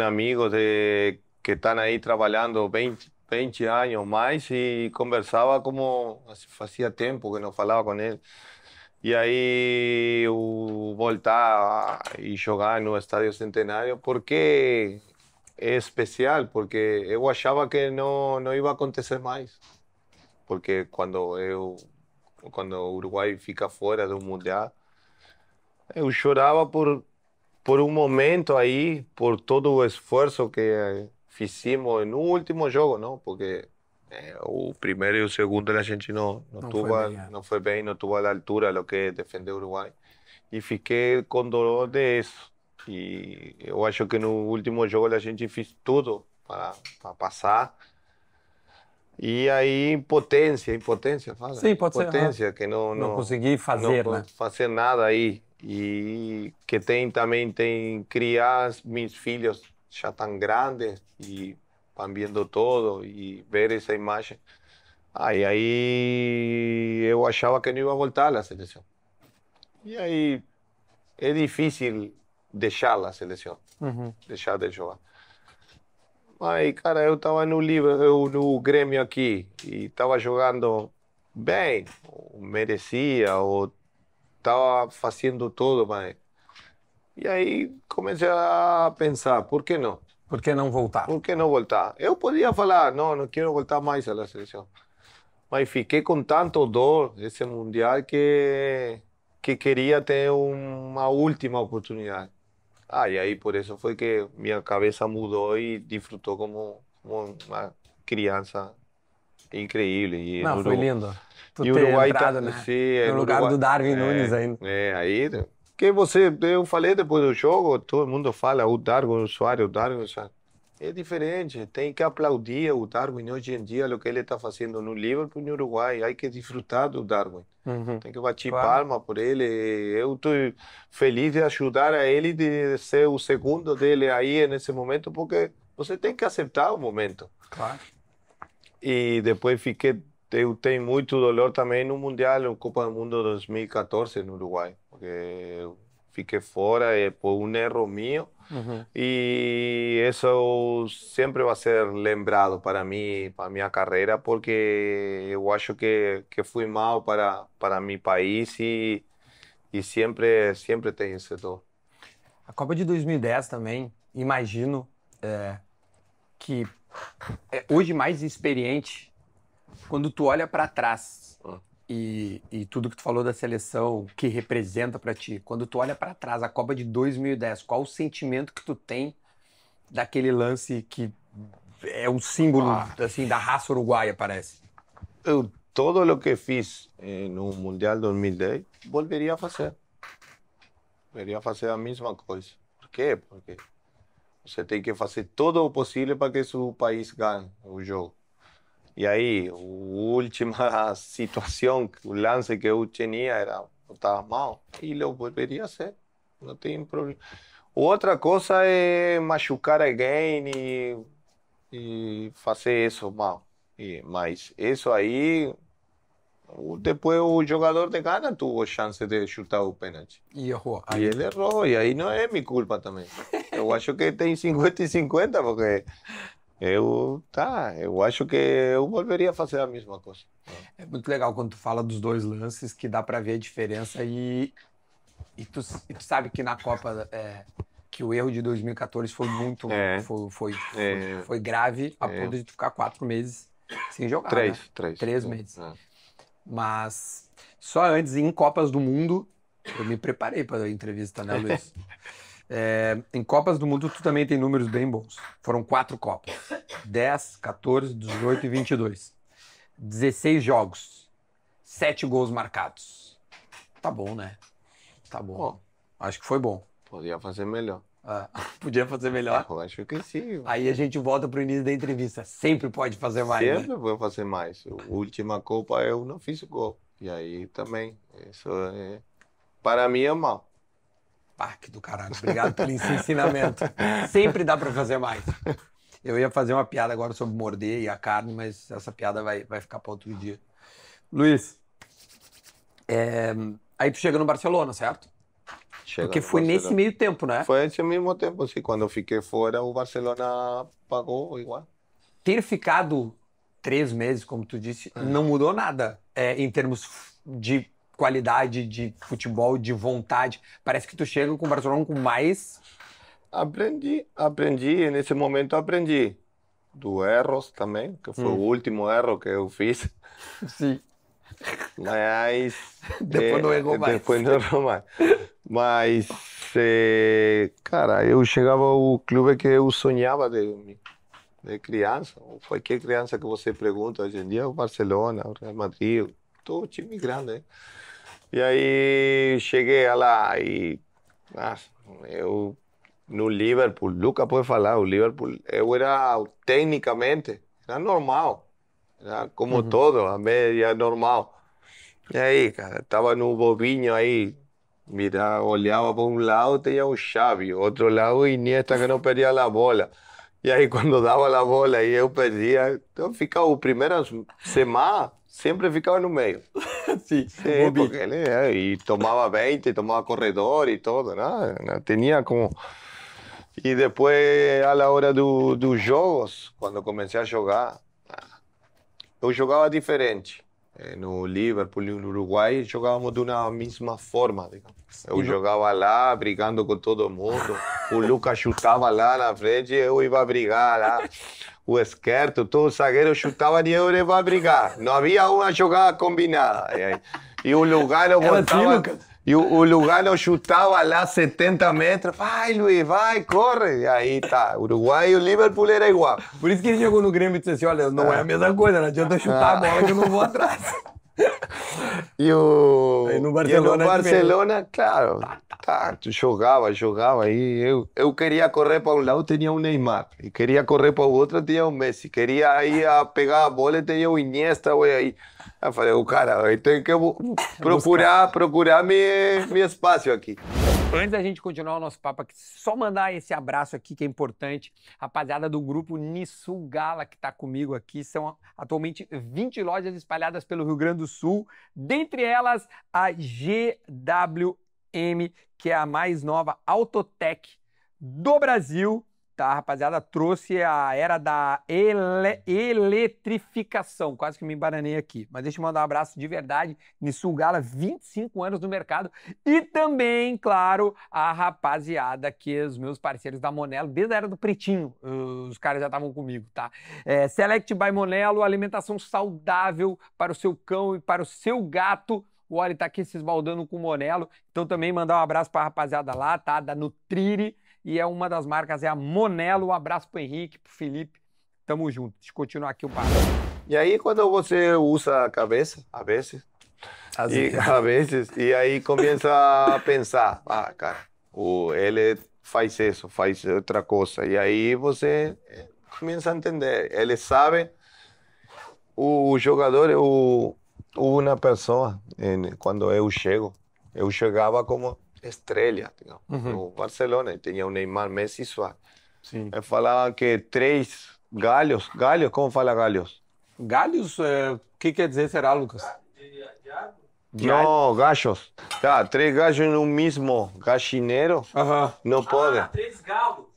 Speaker 1: amigos de, que están ahí trabajando 20, 20 años más y conversaba como hacía tiempo que no hablaba con él. Y ahí voltaba y jugar en el Estadio Centenario, porque es especial, porque yo achaba que no, no iba a acontecer más. porque quando eu quando o Uruguai fica fora do mundial, eu chorava por por um momento aí, por todo o esforço que eh, fizemos no último jogo, não? Porque é, o primeiro e o segundo a gente não não, não foi bem, é. não foi bem, não tuvo a altura do que defender o Uruguai e fiquei com dor isso E eu acho que no último jogo a gente fez tudo para, para passar e aí, impotência, impotência, fala? Sim, pode impotência, ser. que não, não... Não consegui fazer, não né? fazer nada aí. E que tem também, tem criar meus filhos já tão grandes e estão vendo tudo e ver essa imagem. Aí, ah, aí eu achava que não ia voltar à seleção. E aí é difícil deixar a seleção, uhum. deixar de jogar. Mas, cara, eu estava no, eu, no Grêmio aqui e estava jogando bem, merecia, ou estava fazendo tudo, mas. E aí comecei a pensar, por que não? Por que não voltar? Por que não voltar? Eu podia falar, não, não quero voltar mais à seleção. Mas fiquei com tanto dor esse mundial que que queria ter uma última oportunidade. Ah, e aí por isso foi que minha cabeça mudou e disfrutou como, como uma criança incrível. E Não, Uruguai, foi lindo. Tu e Uruguai entrado, tá, né? sim, no lugar eh, do Darwin é, Nunes eh, ainda. É, aí. Que você, eu eh, falei depois do jogo, todo mundo fala uh, o Darwin o Soares, o Darwin Soares é diferente. Tem que aplaudir o Darwin hoje em dia, o que ele está fazendo no Liverpool e no Uruguai. Há que desfrutar do Darwin. Uhum. Tem que bater claro. palma por ele. Eu estou feliz de ajudar a ele de ser o segundo dele aí nesse momento, porque você tem que aceitar o momento. Claro. E depois fiquei. Eu tenho muito dolor também no Mundial, no Copa do Mundo 2014 no Uruguai, porque eu fiquei fora é por um erro meu Uhum. E isso sempre vai ser lembrado para mim, para minha carreira, porque eu acho que, que fui mal para, para meu país e, e sempre, sempre tem esse dor.
Speaker 2: A Copa de 2010 também, imagino é, que é hoje mais experiente, quando tu olha para trás, uhum e, e tudo que tu falou da seleção, que representa para ti, quando tu olha para trás, a Copa de 2010, qual o sentimento que tu tem daquele lance que é um símbolo ah. assim da raça uruguaia, parece? Eu, todo o que fiz
Speaker 1: no Mundial 2010, volveria a fazer. Volveria a fazer a mesma coisa. Por quê? Porque você tem que fazer todo o possível para que seu país ganhe o jogo. Y ahí, última situación, un lance que yo tenía era, estaba mal. mal. lo volvería a hacer, no tenía problema. Otra cosa es machucar el y y hacer eso mal. Y más eso ahí, después un jugador de Gana tuvo chance de chutar o penalti.
Speaker 2: Y ahí Aí... y y no no
Speaker 1: mi culpa también. Yo creo que tiene 50 y 50, porque eu tá eu acho que eu volveria a fazer a mesma coisa né?
Speaker 2: é muito legal quando tu fala dos dois lances que dá para ver a diferença e e tu, e tu sabe que na Copa é, que o erro de 2014 foi muito é, foi foi, é, foi, grave a é. ponto de tu ficar quatro meses sem jogar três né? três três é. meses é. mas só antes em Copas do Mundo eu me preparei para a entrevista né Luiz É, em Copas do Mundo, tu também tem números bem bons. Foram quatro Copas: 10, 14, 18 e 22. 16 jogos, 7 gols marcados. Tá bom, né? Tá bom. bom acho que foi bom. Podia fazer melhor. Ah, podia fazer melhor? Eu acho que sim. Aí a gente volta pro início da entrevista. Sempre pode fazer mais. Né? Sempre né?
Speaker 1: vou fazer mais. A última Copa eu não fiz gol. E aí também. Isso é. Para mim é mal. Parque do caralho. Obrigado pelo ensinamento. Sempre dá para fazer mais.
Speaker 2: Eu ia fazer uma piada agora sobre morder e a carne, mas essa piada vai, vai ficar para outro dia. Luiz, é, aí tu chega no Barcelona, certo? Chega Porque foi Barcelona. nesse meio tempo, né? Foi
Speaker 1: nesse mesmo tempo, sim. Quando eu fiquei fora, o Barcelona pagou igual.
Speaker 2: Ter ficado três meses, como tu disse, é. não mudou nada é, em termos de qualidade de futebol, de vontade. Parece que tu chega com o Barcelona com mais. Aprendi, aprendi, nesse momento aprendi. Do erros
Speaker 1: também, que foi hum. o último erro que eu fiz. Sim. Mas. depois não eh, errou mais. Depois não errou mais. Mas, é, cara, eu chegava ao clube que eu sonhava de, de criança. Qualquer criança que você pergunta hoje em dia, o Barcelona, o Real Madrid, todo time grande. Hein? E aí cheguei lá e ah, eu no Liverpool, nunca pode falar, o Liverpool, eu era tecnicamente, era normal, era como uhum. todo, a média é normal. E aí, cara, tava no bobinho aí, mira, olhava para um lado, tinha o Xavi, outro lado o Iniesta que não perdia a bola. E aí quando dava a bola e eu perdia, então ficava o primeiro semana siempre ficaba en un medio. Eh, y tomaba 20, tomaba corredor y todo, tenía como... Y después a la hora de los jogos, cuando comencé a jugar, yo jugaba diferente. Eh, no Liverpool e no Uruguai jogávamos de uma mesma forma. Digamos. Eu jogava lá brigando com todo mundo, o Lucas chutava lá na frente e eu ia brigar lá. O esquerdo, todo zagueiro chutava e eu ia brigar. Não havia uma jogada combinada. E o lugar eu voltava... E o, o Lugano chutava lá 70 metros. Vai, Luiz, vai, corre. E aí tá, Uruguai e o Liverpool era igual. Por isso que ele chegou no Grêmio e
Speaker 2: disse assim: olha, não é, a mesma coisa, não né? adianta eu chutar a bola que eu não vou atrás.
Speaker 1: E
Speaker 3: o. E no Barcelona, é e no Barcelona
Speaker 1: claro, tá, jogava, jogava. aí eu, eu queria correr para um lado, tinha um Neymar. E queria correr para o outro, tinha um Messi. Queria aí a pegar a bola, tinha o um Iniesta. ou aí. Eu falei, o cara, tem tenho que procurar, procurar meu, meu espaço aqui.
Speaker 2: Antes da gente continuar o nosso papo aqui, só mandar esse abraço aqui que é importante. Rapaziada do grupo Nissugala que está comigo aqui. São atualmente 20 lojas espalhadas pelo Rio Grande do Sul. Dentre elas, a GWM, que é a mais nova Autotech do Brasil tá, rapaziada, trouxe a era da ele eletrificação. Quase que me embaranei aqui. Mas deixa eu mandar um abraço de verdade. Nissul Gala, 25 anos no mercado. E também, claro, a rapaziada que os meus parceiros da Monelo, desde a era do Pretinho, os caras já estavam comigo, tá? É, Select by Monelo, alimentação saudável para o seu cão e para o seu gato. O Oli tá aqui se esbaldando com o Monelo. Então também mandar um abraço para a rapaziada lá, tá? Da Nutrire e é uma das marcas é a Monelo. Um abraço pro Henrique, pro Felipe. Tamo junto. Deixa eu continuar aqui o papo.
Speaker 1: E aí quando você usa a cabeça, a vezes, As e, a vezes, e aí começa a pensar, ah, cara, o, ele faz isso, faz outra coisa. E aí você eh, começa a entender. Ele sabe o jogador, o uma pessoa, eh, quando eu chego, eu chegava como estrela digamos, uhum. no Barcelona. E tinha o Neymar, Messi e Suárez. Sim. Eu eh, falava que três galhos, galhos, como fala galhos? Galhos, o eh, é, que quer dizer será, Lucas? Não, gachos. Tá, três gachos no mesmo gachineiro, uhum. não ah,
Speaker 2: pode. três galos.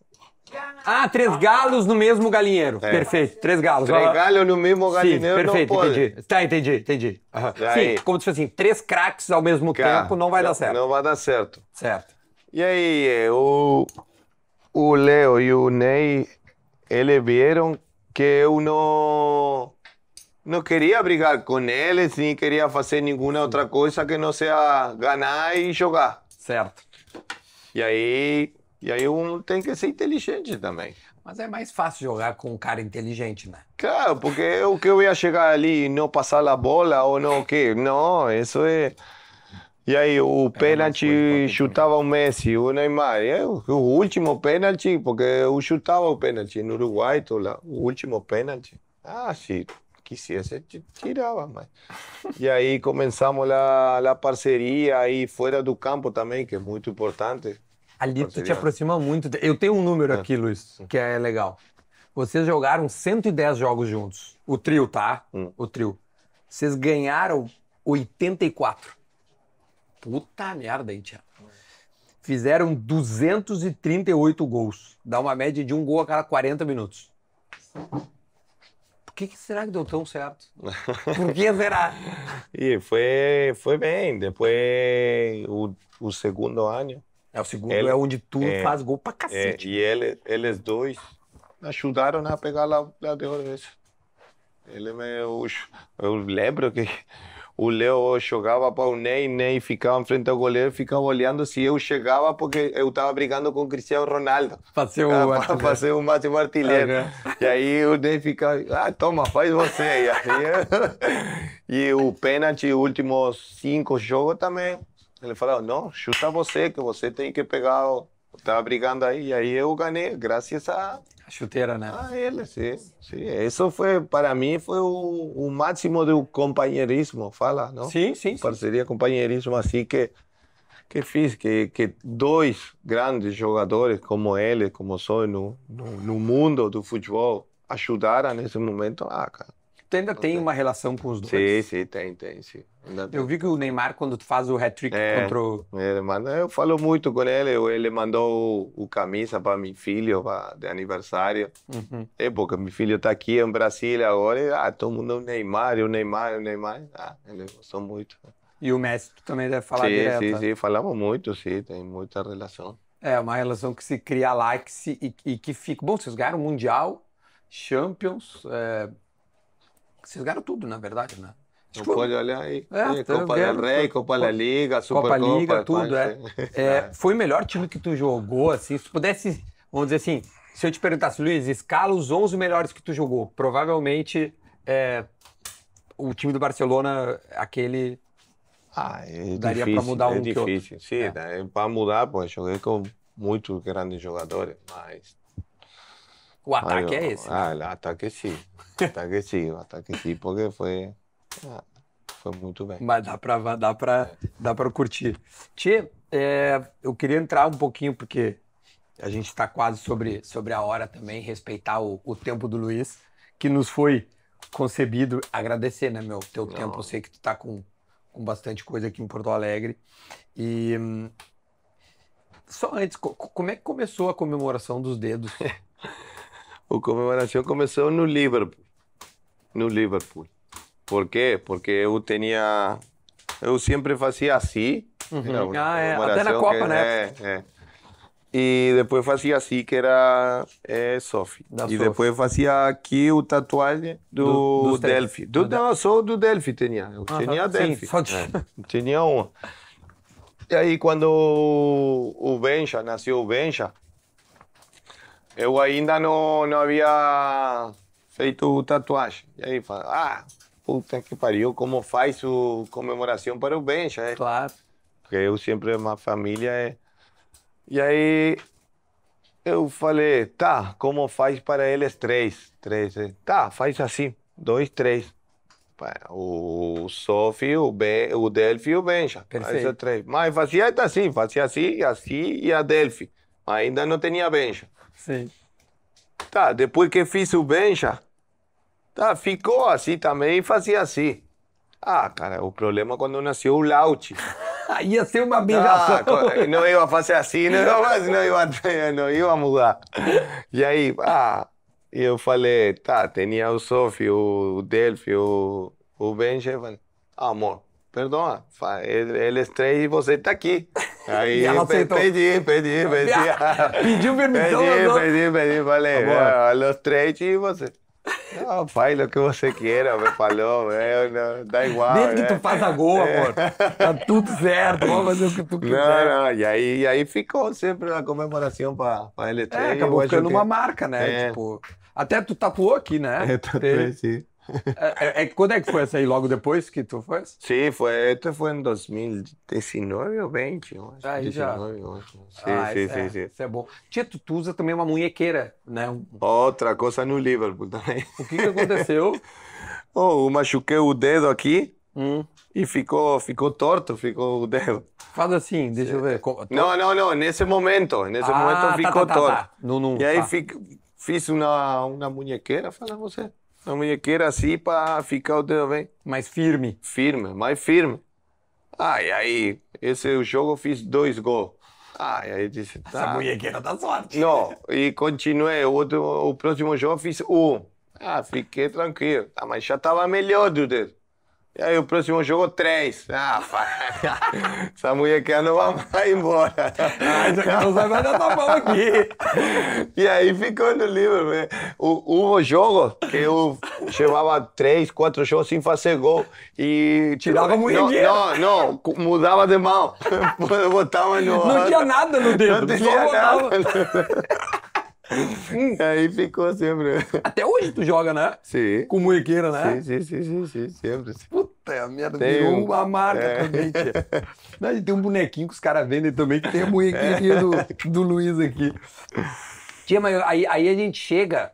Speaker 2: Ah, três galos no mesmo galinheiro. É. Perfeito, três galos. Três galos no mesmo galinheiro Sim, perfeito, entendi. Tá, entendi, entendi. Uhum. Sim, como se fosse assim, três craques ao mesmo Cá, tempo não vai dar certo. Não vai dar certo. Certo.
Speaker 1: E aí, o, o Leo e o Ney, eles viram que eu não não queria brigar com eles, nem queria fazer nenhuma outra coisa que não seja ganhar e jogar.
Speaker 2: Certo. E aí e aí
Speaker 1: um tem que ser
Speaker 2: inteligente também. Mas é mais fácil jogar com um cara inteligente, né?
Speaker 1: Claro, porque o que eu ia chegar ali e não passar a bola ou não o quê? Não, isso é... E aí o é pênalti chutava o Messi, o Neymar. E é o último pênalti, porque eu chutava o pênalti no Uruguai, tô lá. o último pênalti. Ah, sim quisesse, tirava mais. E aí começamos a parceria aí fora do campo também, que é muito importante.
Speaker 2: Ali tu te aproxima muito. Eu tenho um número é. aqui, Luiz, hum. que é legal. Vocês jogaram 110 jogos juntos. O trio, tá? Hum. O trio. Vocês ganharam 84. Puta merda, hein, Tiago? Fizeram 238 gols. Dá uma média de um gol a cada 40 minutos. Por que, que será que deu tão certo?
Speaker 1: Por que será? e foi, foi bem. Depois, o, o segundo ano, é, o segundo ele, é onde tu é, faz gol pra cacete. É, e ele, eles dois ajudaram a pegar lá, lá de ouro Ele me, eu, eu lembro que o Leo jogava para o Ney, Ney ficava em frente ao goleiro, ficava olhando se eu chegava, porque eu estava brigando com o Cristiano Ronaldo. Fazer o ah, Fazer o máximo artilheiro. Uhum. E aí o Ney ficava, ah, toma, faz você. E, aí, e o pênalti, últimos cinco jogos também, ele falava, não, chuta você, que você tem que pegar. O... Tava tá brigando aí, e aí eu ganhei, graças a. A chuteira, né? A ele, sim. sim. Isso foi, para mim, foi o, o máximo do companheirismo, fala, não? Sim, sim. Parceria, sim. companheirismo, assim que que fiz que, que dois grandes jogadores como ele, como sou no, no, no mundo do futebol, ajudaram nesse momento. Ah, cara,
Speaker 2: tu ainda tem, uma relação com os dois? Sim,
Speaker 1: sim, tem, tem, sim.
Speaker 2: eu vi que o Neymar, quando tu faz o hat-trick
Speaker 1: é, contra o... É, ele manda, eu falo muito com ele, ele mandou o, camisa para meu filho pra, de aniversário. Uhum. É, porque meu filho está aqui em Brasília agora, e, ah, todo mundo é o Neymar, o Neymar, o Neymar. Ah, ele gostou muito.
Speaker 2: E o Messi, tu também deve falar sim, direto. Sim, né? sim,
Speaker 1: falamos muito, sim, tem muita relação.
Speaker 2: É, uma relação que se cria lá que se, e, e, que fica. Bom, vocês ganharam o Mundial, Champions, é, ganharam tudo, na verdade, né? Não tipo, pode olhar aí. É, é, Copa del Rey, Copa da Liga, Super Copa Liga, Copa, é, tá, tudo, é. É, é. Foi o melhor time que tu jogou, assim, se pudesse, vamos dizer assim, se eu te perguntasse, Luiz, escala os 11 melhores que tu jogou, provavelmente é, o time do Barcelona, aquele... Ah, é daria para mudar é um é difícil.
Speaker 1: Sim, é. né? para mudar, pô, joguei com muitos grandes jogadores,
Speaker 2: mas o ataque é esse oh,
Speaker 1: Ah, ataque sim ataque sim o ataque sim porque foi foi muito bem. Mas dá
Speaker 2: para dá pra, é. dá pra curtir. Tchê, é, eu queria entrar um pouquinho, porque a gente está quase sobre, sobre a hora também, respeitar o, o tempo do Luiz, que nos foi concebido. Agradecer, né, meu? Teu Não. tempo, eu sei que tu tá com, com bastante coisa aqui em Porto Alegre. E. Hum, só antes, como é que começou a comemoração dos dedos?
Speaker 1: a comemoração começou no Liverpool. No Liverpool. Por quê? Porque eu tinha. Eu sempre fazia assim. Uhum. Ah, é. Até na Copa, que, né? É, é. E depois fazia assim, que era é, eh, Sophie. Da e Sophie. depois fazia aqui o tatuagem do, do Delphi. Do, do, não, só do Delphi tinha. Eu ah, tinha Delphi. Sim, de... é. Tinha uma. E aí, quando o Benja, nasceu o Benja, eu ainda não, não havia feito tatuagem. E aí fala, ah, puta que pariu, como faz o comemoração para o Benja, é? Claro. Porque eu sempre, uma família é... E aí eu falei, tá, como faz para eles três? Três, é. tá, faz assim, dois, três. O Sofi, o, Be, o Delphi e o Benja. Perfeito. Três. Mas fazia assim, fazia assim, assim e a Delphi. Ainda não tinha Benja. Sim. Tá, depois que fiz o Benja, tá, ficou assim também e fazia assim. Ah, cara, o problema é quando nasceu o
Speaker 2: Lauchi, ia ser uma benjação. Ah, não ia fazer assim, não ia,
Speaker 1: não, não ia mudar. E aí, ah, eu falei, tá, tinha o Sofi, o Delphi, o, o Benja, falei, ah, amor, perdão, eles é três e você tá aqui. Aí pedi, pedi, pedi. Pediu permissão? Pedi, pedi, pedi. Falei, é, a los três e você. Não, faz o que você queira, me falou, eu é, não, dá igual. Desde né? que tu faça
Speaker 3: gol, é. amor.
Speaker 1: Tá
Speaker 2: tudo certo, vamos fazer o que tu quiser. Não,
Speaker 1: não, e aí, e aí ficou sempre a comemoração
Speaker 2: pra, pra É, acabou ficando que... uma marca, né? É. Tipo, até tu tatuou aqui, né? Eu tatuei, sim. É, é, é, quando é que foi essa aí? Logo depois que tu foi? Sim, foi. Isso foi em
Speaker 1: 2019 ou 20, eu acho. Aí
Speaker 2: 19, já. Eu acho. Ah, sim, ah, sim, isso sim, é, sim. Isso é bom. Tito, tu usa também uma munhequeira, né?
Speaker 1: Outra coisa no Liverpool também. O que, que aconteceu? oh, eu machuquei o dedo aqui. Hum. E ficou, ficou torto, ficou o dedo.
Speaker 2: Faz assim, deixa sim. eu ver. não,
Speaker 1: não, não, nesse momento. Nesse ah, momento tá, ficou tá, tá, tá. torto. No, no, e aí tá. fiz uma, uma munhequeira, fala você. A munhequeira assim para ficar o dedo bem. Mais firme. Firme, mais firme. Ai, aí, esse jogo eu fiz dois gols. Ai, aí disse. Tá. Essa munhequeira dá sorte. Não, e continuei. O, outro, o próximo jogo eu fiz um. Ah, fiquei tranquilo. Ah, mas já estava melhor do dedo. E aí o próximo jogo, três. Ah, essa mulher quer não vai embora. Ai, ah, já não sai mais dar mão aqui. E aí ficou no livro. Né? jogo que eu chamava três, quatro jogos sem fazer gol. E tirava muito não, dinheiro. Não, não, mudava de mão. Botava no... Não tinha nada no dedo. Não tinha nada.
Speaker 2: Aí ficou sempre. Até hoje tu joga, né? Sim. Com
Speaker 1: muequeira, né? Sim, sim, sim, sim, sempre.
Speaker 2: Puta, a merda tem virou uma marca é. também, tia. Não, tem um bonequinho que os caras vendem também, que tem a muequeirinha do,
Speaker 3: do Luiz
Speaker 2: aqui. Tia, mas aí, aí a gente chega,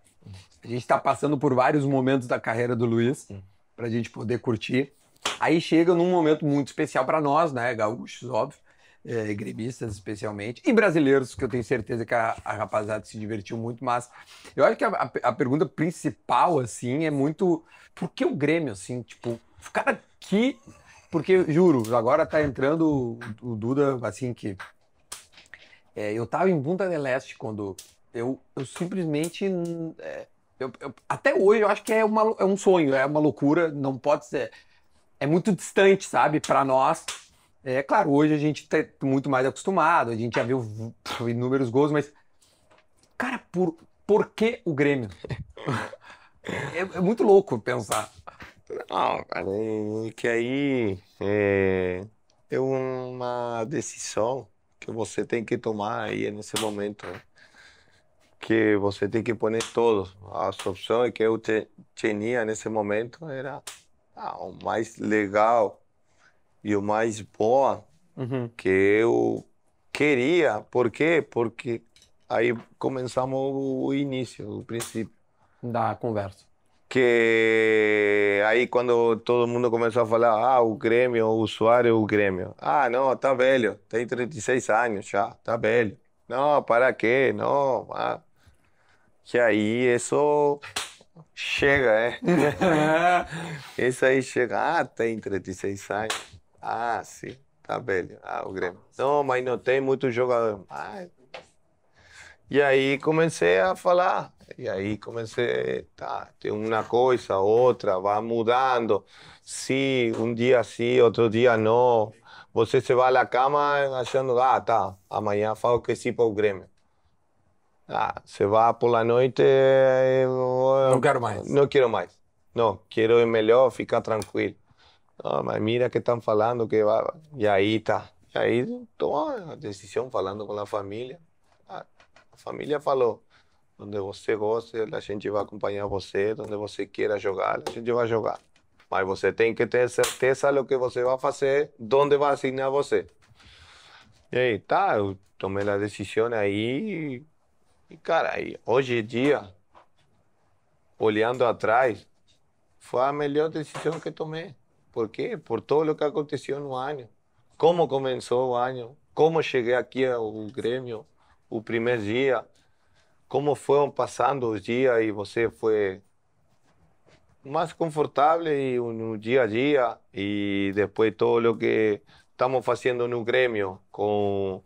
Speaker 2: a gente tá passando por vários momentos da carreira do Luiz, hum. pra gente poder curtir. Aí chega num momento muito especial para nós, né, gaúchos, óbvio, é, gremistas especialmente, e brasileiros, que eu tenho certeza que a, a se divertiu muito, mas eu acho que a, a, a, pergunta principal, assim, é muito, por que o Grêmio, assim, tipo, cara, que... Porque, juro, agora tá entrando o, o Duda, assim, que... É, eu tava em Bunda del Este quando eu, eu simplesmente... É, eu, eu, até hoje eu acho que é, uma, é um sonho, é uma loucura, não pode ser... É muito distante, sabe, para nós é claro, hoje a gente está muito mais acostumado, a gente já viu inúmeros gols, mas. Cara, por, por que o Grêmio? é, é muito
Speaker 1: louco pensar. Não, cara, é que aí é, é uma decisão que você tem que tomar aí nesse momento. Né? Que você tem que pôr todos. As opções que eu tinha nesse momento era ah, o mais legal e o mais boa uhum. que eu queria. Por quê? Porque aí começamos o início, o princípio. Da conversa. Que aí quando todo mundo começou a falar, ah, o Grêmio, o usuário, o Grêmio. Ah, não, tá velho, tem 36 anos já, tá velho. Não, para quê? Não, ah. Que aí isso chega, é. isso aí chega, ah, tem 36 anos. Ah, sim. Tá velho. Ah, o Grêmio. Não, mas não tem muito jogador. Ah. E aí comecei a falar. E aí comecei, tá, tem uma coisa, outra, vai mudando. Sim, um dia sim, outro dia não. Você se vai à cama achando, ah, tá, amanhã falo que sim para o Grêmio. Ah, você vai pela noite. Eu... Não quero mais. Não quero mais. Não, quero melhor ficar tranquilo mas mira que estão falando que vai. E aí tá. E aí toma a decisão falando com a família. A família falou: onde você gosta, a gente vai acompanhar você, onde você queira jogar, a gente vai jogar. Mas você tem que ter certeza do que você vai fazer, onde vai assinar você. E aí, tá, eu tomei a decisão aí. E, cara, aí, hoje em dia, olhando atrás, foi a melhor decisão que tomei. ¿Por qué? Por todo lo que aconteció en un año. Cómo comenzó el año, cómo llegué aquí al gremio, el primer día, cómo fueron pasando los días y você fue más confortable y un día a día y después todo lo que estamos haciendo en un gremio con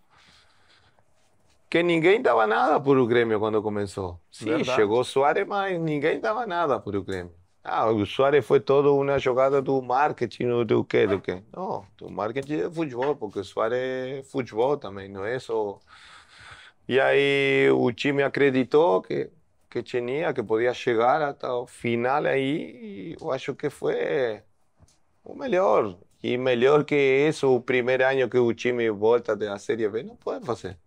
Speaker 1: que ninguém daba nada por el gremio cuando comenzó. Sí, llegó Suárez, pero ninguém daba nada por el gremio. Ah, o Suárez foi todo uma jogada do marketing, do, quê, do quê? Não, do marketing é futebol, porque o Suárez é futebol também, não é só... E aí o time acreditou que, que tinha, que podia chegar até o final aí, e eu acho que foi o melhor. E melhor que isso, o primeiro ano que o time volta da Série B, não pode fazer.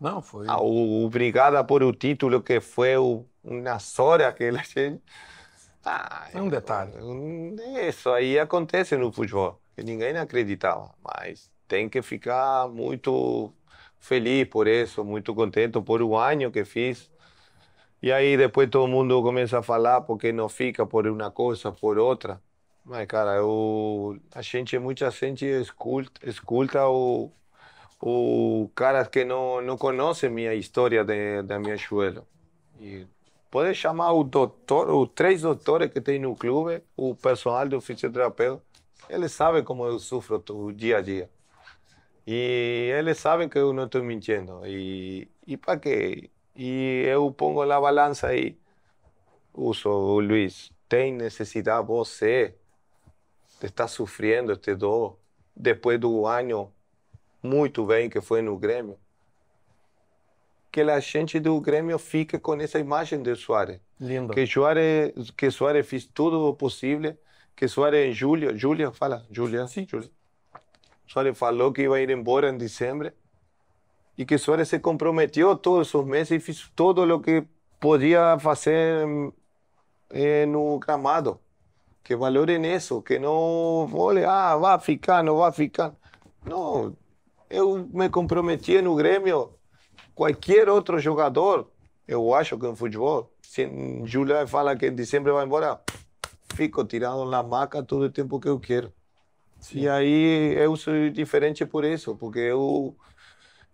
Speaker 1: Não, foi... A, ah, o, obrigada por o título que foi o, uma hora que a gente... Ah, é um detalhe. Isso aí acontece no futebol, que ninguém acreditava, mas tem que ficar muito feliz por isso, muito contente por o ano que fiz. E aí depois todo mundo começa a falar porque não fica por uma coisa, por outra. Mas, cara, eu, a gente, muita gente escuta, escuta o, o caras que não, não conhece minha história de, da minha joelho. E Pode chamar o doutor, os três doutores que tem no clube, o personal do fisioterapeuta. Eles sabem como eu sufro o dia a dia. E eles sabem que eu não estou mentindo. E, para qué? Y eu pongo la balanza aí. Uso Luiz. Tem necessidade você de estar sofrendo este dor depois do año muy bem que fue en no Grêmio. que a gente do Grêmio fica com essa imagem de Suárez. Lindo. Que Suárez, que Suárez fez tudo o possível, que Suárez em julho, Júlia, fala, Júlia. Sim. Julia. Suárez falou que ia ir embora em dezembro e que Suárez se comprometeu todos os meses e fez tudo o que podia fazer eh, no gramado. Que valorem isso, que não olha, ah, vai ficar, não vai ficar. Não, eu me comprometi no Grêmio qualquer outro jogador, eu acho que no futebol, se em fala que em dezembro vai embora, fico tirado na maca todo o tempo que eu quero. Sim. E aí eu sou diferente por isso, porque eu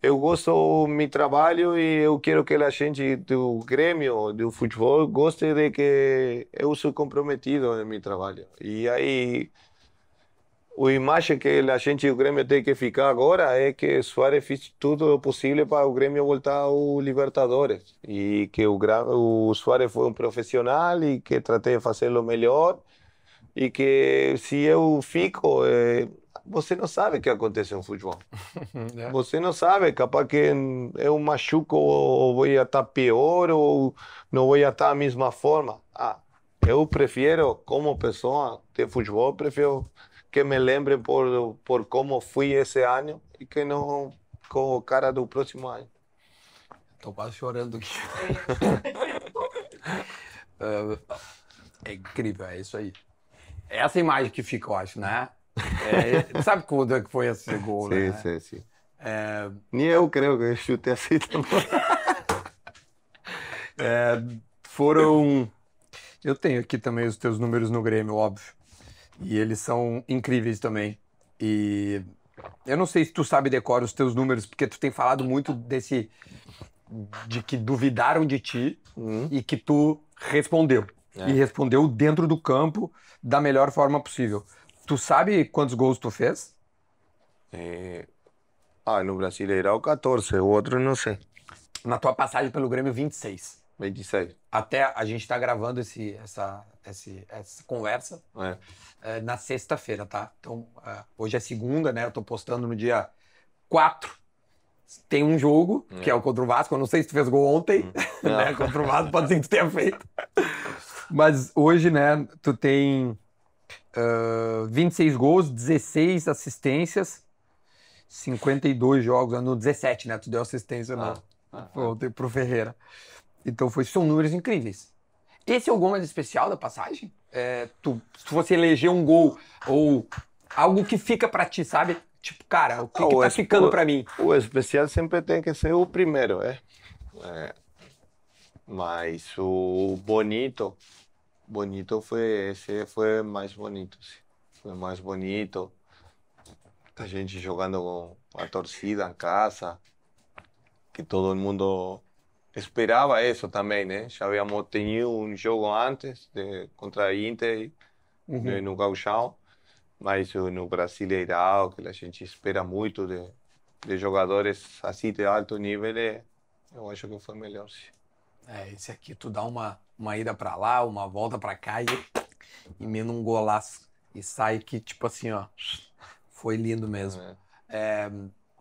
Speaker 1: eu gosto do meu trabalho e eu quero que a gente do Grêmio, do futebol, goste de que eu sou comprometido no meu trabalho. E aí a imagem que a gente e o Grêmio tem que ficar agora é que Suárez fez tudo o possível para o Grêmio voltar ao Libertadores e que o, o Suárez foi um profissional e que tratei de fazer o melhor e que se eu fico é, você não sabe o que acontece no futebol é. você não sabe capaz que eu machuco ou vou estar pior ou não vou estar da mesma forma ah eu prefiro como pessoa de futebol prefiro que me lembrem por, por como fui esse ano e que não com o cara do próximo ano.
Speaker 2: Estou quase chorando aqui. É, é incrível, é isso aí. É essa imagem que fica, eu acho, né? É, sabe quando é que foi esse gol, sim, né? Sim, sim, é... Nem eu creio que eu chutei assim também. é, foram... Eu tenho aqui também os teus números no Grêmio, óbvio. E eles são incríveis também. E eu não sei se tu sabe decora os teus números, porque tu tem falado muito desse. de que duvidaram de ti uhum. e que tu respondeu. É. E respondeu dentro do campo da melhor forma possível. Tu sabe quantos gols tu fez? É... Ah, no
Speaker 1: Brasileirão 14, o outro
Speaker 2: não sei. Na tua passagem pelo Grêmio, 26 aí. Até a gente está gravando esse, essa, esse, essa conversa é. É, na sexta-feira, tá? Então, é, hoje é segunda, né? Eu estou postando no dia 4. Tem um jogo, é. que é o contra o Vasco. Eu não sei se tu fez gol ontem, hum. né? Contra o Vasco, pode ser que tu tenha feito. Mas hoje, né, tu tem uh, 26 gols, 16 assistências, 52 jogos. No 17, né? Tu deu assistência ah. Né? no, ah. ontem pro Ferreira. Então foi, são números incríveis. Esse é o gol mais especial da passagem? É, tu, se você eleger um gol ou algo que fica para ti, sabe? Tipo, cara, o que, ah, que tá ficando para mim?
Speaker 1: O especial sempre tem que ser o primeiro, é? é. Mas o bonito, bonito foi esse, foi mais bonito, sim. Foi mais bonito. A gente jogando com a torcida em casa, que todo mundo esperava isso também, né? ¿eh? Já havíamos tenido um jogo antes de, contra a Inter uhum. né, no Gauchão, mas no Brasileirão, que a gente espera muito de, de jogadores assim de alto nível, eu acho que foi
Speaker 2: melhor. Sim. É, esse aqui tu dá uma, uma ida para lá, uma volta para cá e, e um golaço. E sai que, tipo assim, ó, foi lindo mesmo. É. É,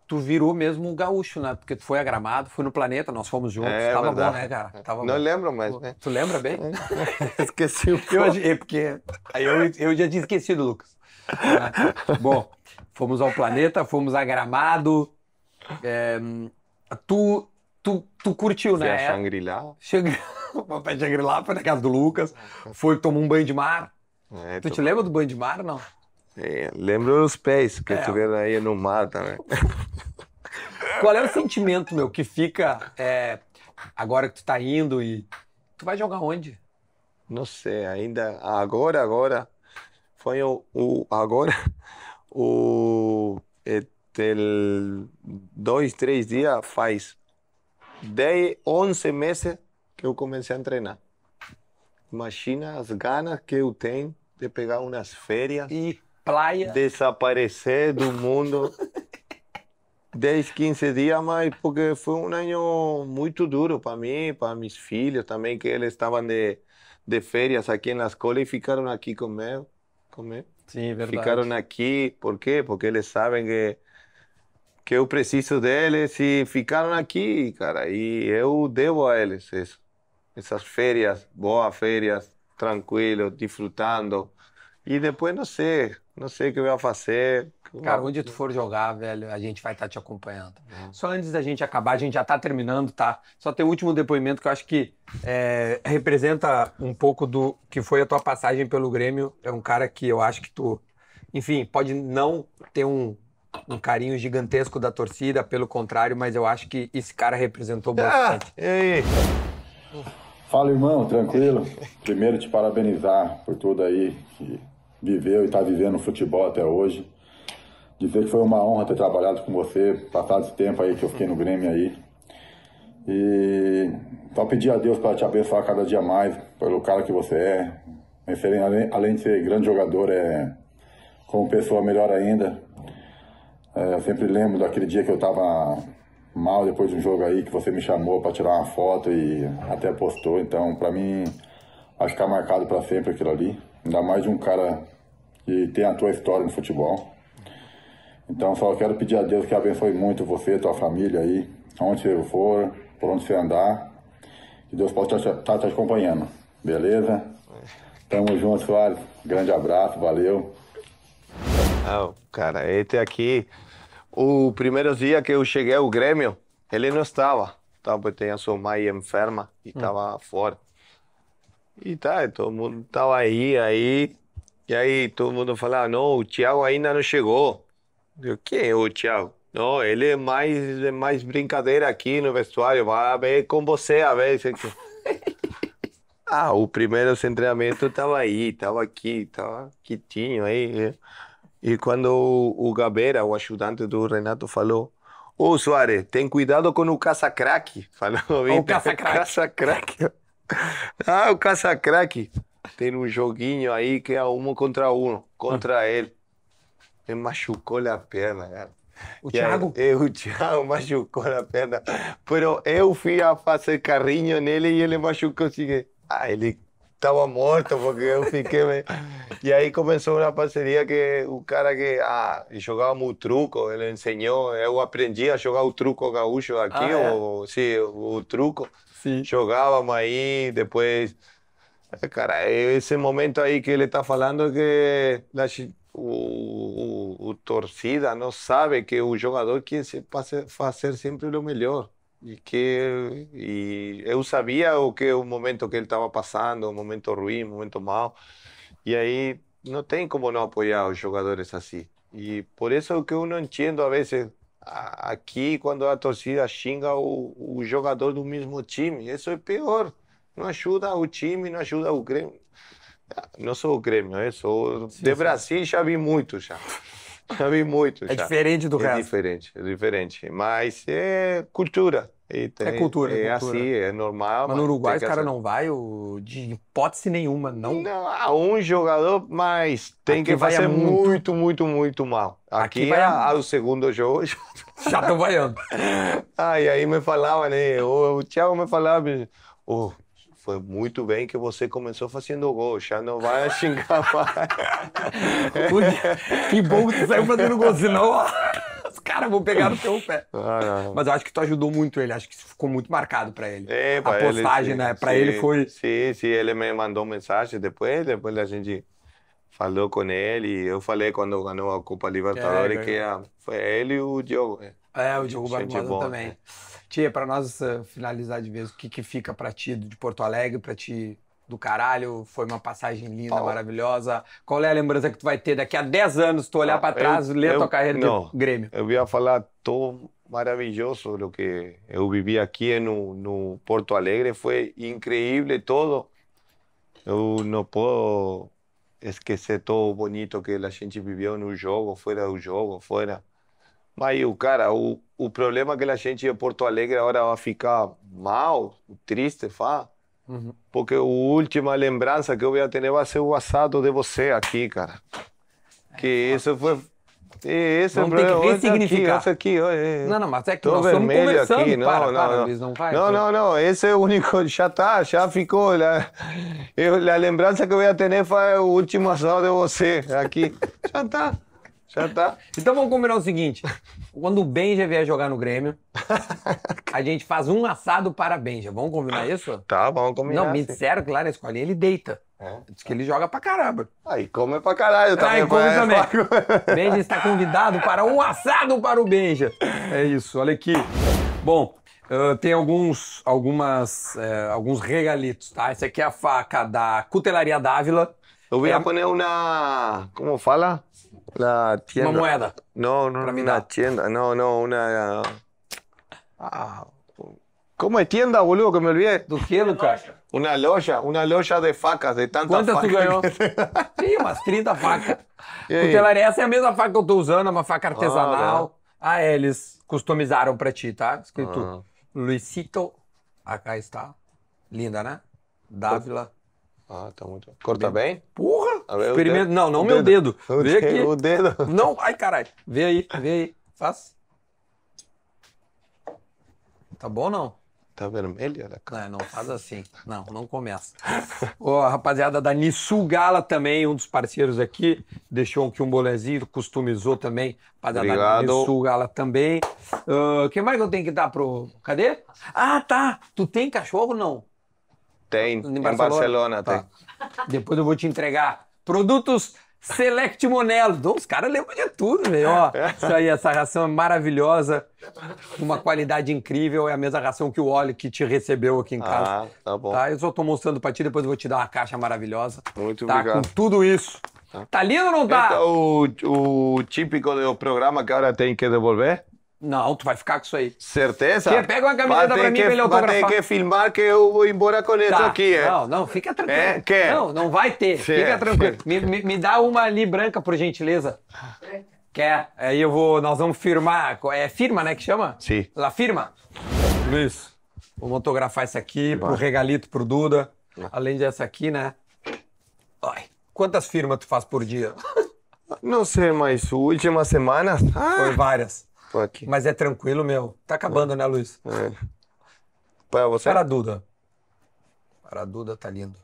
Speaker 2: tu virou mesmo um gaúcho, né? Porque tu foi a Gramado, foi no Planeta, nós fomos juntos. É, Tava verdade. bom, né, cara? É. Tava não bom. lembro mais, tu, né? Tu lembra bem?
Speaker 3: É. Esqueci o que eu, eu é
Speaker 2: porque eu, eu já tinha esquecido, Lucas. Ah, bom, fomos ao Planeta, fomos a Gramado. É, eh, tu, tu, tu curtiu, Fui né? A Shangri-La. o papai Shangri-La foi na casa do Lucas. Foi, tomou um banho de mar. É, tu tô... te lembra do banho de mar, não?
Speaker 1: É, lembro os pés que é. estiveram aí no mar também.
Speaker 2: Qual é o sentimento, meu, que fica é, agora que tu tá indo e. Tu vai jogar onde? Não sei, ainda.
Speaker 1: Agora, agora. Foi o. o agora. O. Até dois, três dias faz Dez, onze meses que eu comecei a treinar. Imagina as ganas que eu tenho de pegar umas férias. E praia. Desaparecer do mundo. 10, 15 días más, porque fue un año muy duro para mí, para mis filhos también, que ellos estaban de, de ferias aquí en la escuela y quedaron aquí conmigo. comer
Speaker 2: Sí, verdad. Quedaron
Speaker 1: aquí, ¿por qué? Porque ellos saben que, que yo preciso de ellos y quedaron aquí, cara, y yo debo a eles eso. Esas ferias, boas ferias, tranquilos,
Speaker 2: disfrutando. Y después no sé, no sé qué voy a hacer, Cara, onde tu for jogar, velho, a gente vai estar tá te acompanhando. Uhum. Só antes da gente acabar, a gente já está terminando, tá? Só tem o último depoimento que eu acho que é, representa um pouco do que foi a tua passagem pelo Grêmio. É um cara que eu acho que tu, enfim, pode não ter um, um carinho gigantesco da torcida, pelo contrário, mas eu acho que esse cara representou ah, bastante.
Speaker 3: Ah, ei. Fala, irmão, tranquilo? Primeiro, te parabenizar por tudo aí que viveu e está vivendo no futebol até hoje dizer que foi uma honra ter trabalhado com você, passar esse tempo aí que eu fiquei no Grêmio aí. E só pedir a Deus para te abençoar cada dia mais pelo cara que você é. Além, além de ser grande jogador, é como pessoa melhor ainda. É, eu sempre lembro daquele dia que eu estava mal depois de um jogo aí que você me chamou para tirar uma foto e até postou. Então, para mim, vai ficar tá marcado para sempre aquilo ali. Ainda mais de um cara que tem a tua história no futebol. Então, só quero pedir a Deus que abençoe muito você, tua família aí, onde você for, por onde você andar. Que Deus possa estar tá te acompanhando. Beleza? Tamo junto, Soares. Grande abraço, valeu.
Speaker 1: Ah cara, esse aqui, o primeiro dia que eu cheguei ao Grêmio, ele não estava. Tá, porque tem a sua mãe enferma e estava hum. fora. E tá, todo mundo tava aí, aí. E aí todo mundo falava, ah, não, o Thiago ainda não chegou. Quem é o Thiago? Não, ele é mais, é mais brincadeira aqui no vestuário, vai ver com você a vez. ah, o primeiro treinamento estava aí, estava aqui, estava quietinho aí. Né? E quando o, o Gabeira, o ajudante do Renato, falou: Ô oh, Soares, tem cuidado com o caça-craque. Falou: O caça-craque. Caça ah, o caça-craque. Tem um joguinho aí que é um contra um, contra ah. ele. me machucó la pierna, cara. O Thiago? machucó o Thiago machucou perna. Pero yo fui a él carrinho nele e machucó así que... ah, él estaba morto porque yo fiquei y ahí comenzó una uma parceria que un cara que ah, jogava muito truco, Él enseñó, yo aprendí a jogar o truco gaúcho aquí. Ah, o, sí, o truco. Sí. Jogávamos ahí, después... Cara, e ese momento ahí que ele está falando que o, o, o, torcida não sabe que o jogador quer fazer sempre o melhor e que e eu sabia o que o momento que ele estava passando, um momento ruim, um momento mau. E aí não tem como não apoiar os jogadores assim. E por isso que eu não entendo às vezes aqui quando a torcida xinga o, o jogador do mesmo time, isso é pior. Não ajuda o time, não ajuda o Grêmio. Não sou o Grêmio, né? eu sou. Sim, de Brasil já vi muito já. Já vi muito. É diferente do é resto. É diferente, é diferente. Mas é cultura. É tem, é cultura. É, é cultura. assim, é normal. Mas no Uruguai o cara não vai
Speaker 2: o, de hipótese nenhuma, não? Não, há um
Speaker 1: jogador, mas tem Aqui que fazer muito.
Speaker 2: muito, muito, muito mal.
Speaker 1: Aqui, Aqui vai a, a... o segundo jogo. Já estão vaiando. ah, e aí me falava, né? O Thiago me falava, oh, foi muito bem que você começou fazendo gol, já não vai xingar
Speaker 2: mais. que bom que você saiu fazendo gol, senão os caras vão pegar no teu pé. Ah, Mas eu acho que tu ajudou muito ele, acho que ficou muito marcado para ele. É, a postagem, ele, né? Para ele foi.
Speaker 1: Sim, sim, ele me mandou mensagem depois, depois a gente falou com ele. E eu falei quando ganhou a Copa Libertadores é, que foi ele e o Diogo. É, o Diogo Barbosa também. É.
Speaker 2: Tia, para nós eh, finalizar de vez, o que, que fica para ti de Porto Alegre, para ti do caralho, foi uma passagem linda, Paulo. maravilhosa. Qual é a lembrança que tu vai ter daqui a 10 anos, tu olhar ah, para trás, eu, ler eu, tua carreira no Grêmio?
Speaker 1: Eu ia falar tão maravilhoso o que eu vivi aqui no, no Porto Alegre, foi incrível todo. Eu não posso esquecer todo o bonito que a gente viveu no jogo, fora do jogo, fora. Mas o cara, o, o problema é que a gente em Porto Alegre agora vai ficar mal, triste, fá. Uhum. Porque a última lembrança que eu vou ter vai ser o assado de você aqui, cara. Que é, isso foi. Esse Vamos é ter que ressignificar. Esse aqui, é, é. Não, não, mas é que Tô nós estamos conversando. Aqui. Não, para, não, para, não. Luiz, não vai. Não, não, não, esse é o único, já tá, já ficou. A, eu, a lembrança que eu ia ter foi o
Speaker 2: último assado de você aqui. já tá. Já tá, tá? Então vamos combinar o seguinte: quando o Benja vier jogar no Grêmio, a gente faz um assado para Benja. Vamos combinar isso? Tá, vamos combinar. Não, me disseram que lá na escolinha ele deita. É. Diz que ele joga pra caramba. Aí come é pra caralho tá? Aí come também. Benja está convidado para um assado para o Benja. É isso, olha aqui. Bom, Uh, tem alguns, algumas, uh, alguns regalitos, tá? Essa aqui é a faca da Cutelaria Dávila. Eu ia é... poner
Speaker 1: uma, como fala? La tienda. Una moeda.
Speaker 2: No, no, una
Speaker 1: tienda. No, no, una. Ah, ¿Cómo es tienda, boludo? Que me olvidé. ¿Tu Lucas? Una loja, una loja de facas, de tantas Quantas facas. Quantas tu
Speaker 3: ganhou?
Speaker 2: Tinha umas 30 facas. Cutelaria, essa é a mesma faca que eu tô usando, é uma faca ah, tá. artesanal. Ah, é. eles customizaram pra ti, tá? Escrito ah. Luisito. Acá está. Linda, né? Dávila. Ah, tá muito. Corta bem? bem? Porra! Ah, Experimenta. Não, não o meu dedo. dedo. Vê aqui. O dedo. Não, ai caralho. Vê aí, vê aí. Faz. Tá bom não? Tá vermelho, olha cara. Não, é, não faz assim. Não, não começa. Ó, oh, rapaziada da Nissul Gala também, um dos parceiros aqui, deixou aqui um bolezinho, customizou também. Rapaziada Obrigado. da Nissul Gala também. Ah, o uh, que mais eu tenho que dar pro... Cadê? Ah, tá. Tu tem cachorro não? Tem, em, em Barcelona, Barcelona tá. tem. Depois eu vou te entregar. Produtos Select Monelo. Os caras lembram de tudo, velho. Ó, é. isso aí, essa ração é maravilhosa, uma qualidade incrível. É a mesma ração que o óleo que te recebeu aqui em ah, casa. Ah, tá bom. Tá? Eu só tô mostrando pra ti, depois eu vou te dar uma caixa maravilhosa. Muito tá? obrigado. Com tudo isso.
Speaker 1: Tá, tá lindo ou não tá? Então, o, o típico do programa que agora tem que
Speaker 2: devolver? Não, tu vai ficar com isso aí. Certeza? Quer pega uma camiseta pra mim que, pra ele autografar. Vai ter que
Speaker 1: filmar que eu vou embora com isso tá. aqui, é? Não,
Speaker 2: não, fica tranquilo. É, quer? Não, não vai ter. fica tranquilo. Me, me, me, dá uma ali branca, por gentileza. Quer? Aí eu vou, nós vamos firmar. É firma, né, que chama? Sim. La firma. Luiz, vou autografar isso aqui que pro Regalito, pro Duda. Ah. Além dessa aqui, né? Ai, quantas firmas tu faz por dia? Não sei, mas última semana... Ah. Foi várias. Tô aqui. Mas é tranquilo, meu. Tá acabando, é. né, Luiz? É. Para você. Para a Duda. Para a Duda tá lindo.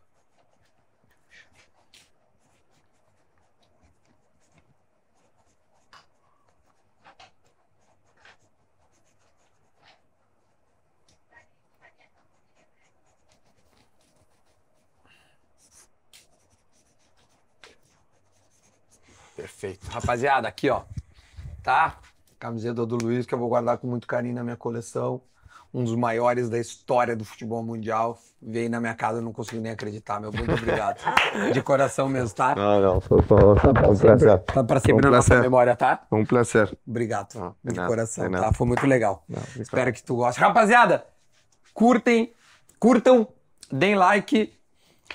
Speaker 2: Perfeito. Rapaziada, aqui, ó. Tá? Camiseta do Luiz, que eu vou guardar com muito carinho na minha coleção. Um dos maiores da história do futebol mundial. Veio na minha casa, eu não consigo nem acreditar, meu. Muito obrigado. De coração mesmo, tá? Não, não. Foi, foi, foi, um sempre, prazer. Tá pra sempre tá um na placer. nossa memória, tá?
Speaker 1: Um prazer.
Speaker 2: Obrigado. Não, de nada, coração, tá? Foi muito legal. Não, então. Espero que tu goste. Rapaziada, curtem, curtam, deem like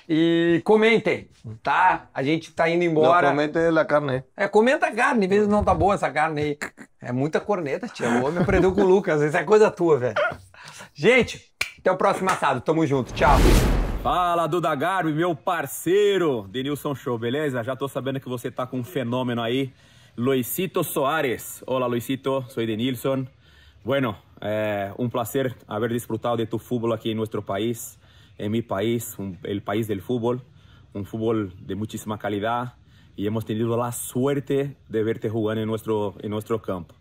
Speaker 2: e comentem, tá? A gente tá indo embora. Comenta a carne. É, comenta a carne, às vezes não tá boa essa carne aí. É muita corneta, tia. O homem aprendeu com o Lucas. Isso é coisa tua, velho. Gente, até o próximo assado. Tamo junto. Tchau. Fala, Duda Garbi, meu parceiro. Denilson Show, beleza? Já tô sabendo que você tá com um fenômeno aí. Luisito Soares. Olá, Luisito. Sou Denilson. Bueno, é um prazer haver disfrutado de tu fútbol aqui em nosso país. en mi país, el país del fútbol, un fútbol de muchísima calidad y hemos tenido la suerte de verte jugando en nuestro, en nuestro campo.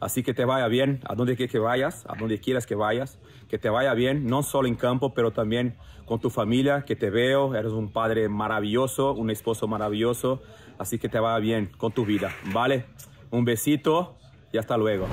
Speaker 2: Así que te vaya bien, a donde que, vayas, a donde quieras que vayas, que te vaya bien, no solo en campo, pero también con tu familia, que te veo, eres un padre maravilloso, un esposo maravilloso, así que te vaya bien con tu vida, ¿vale? Un besito y hasta luego.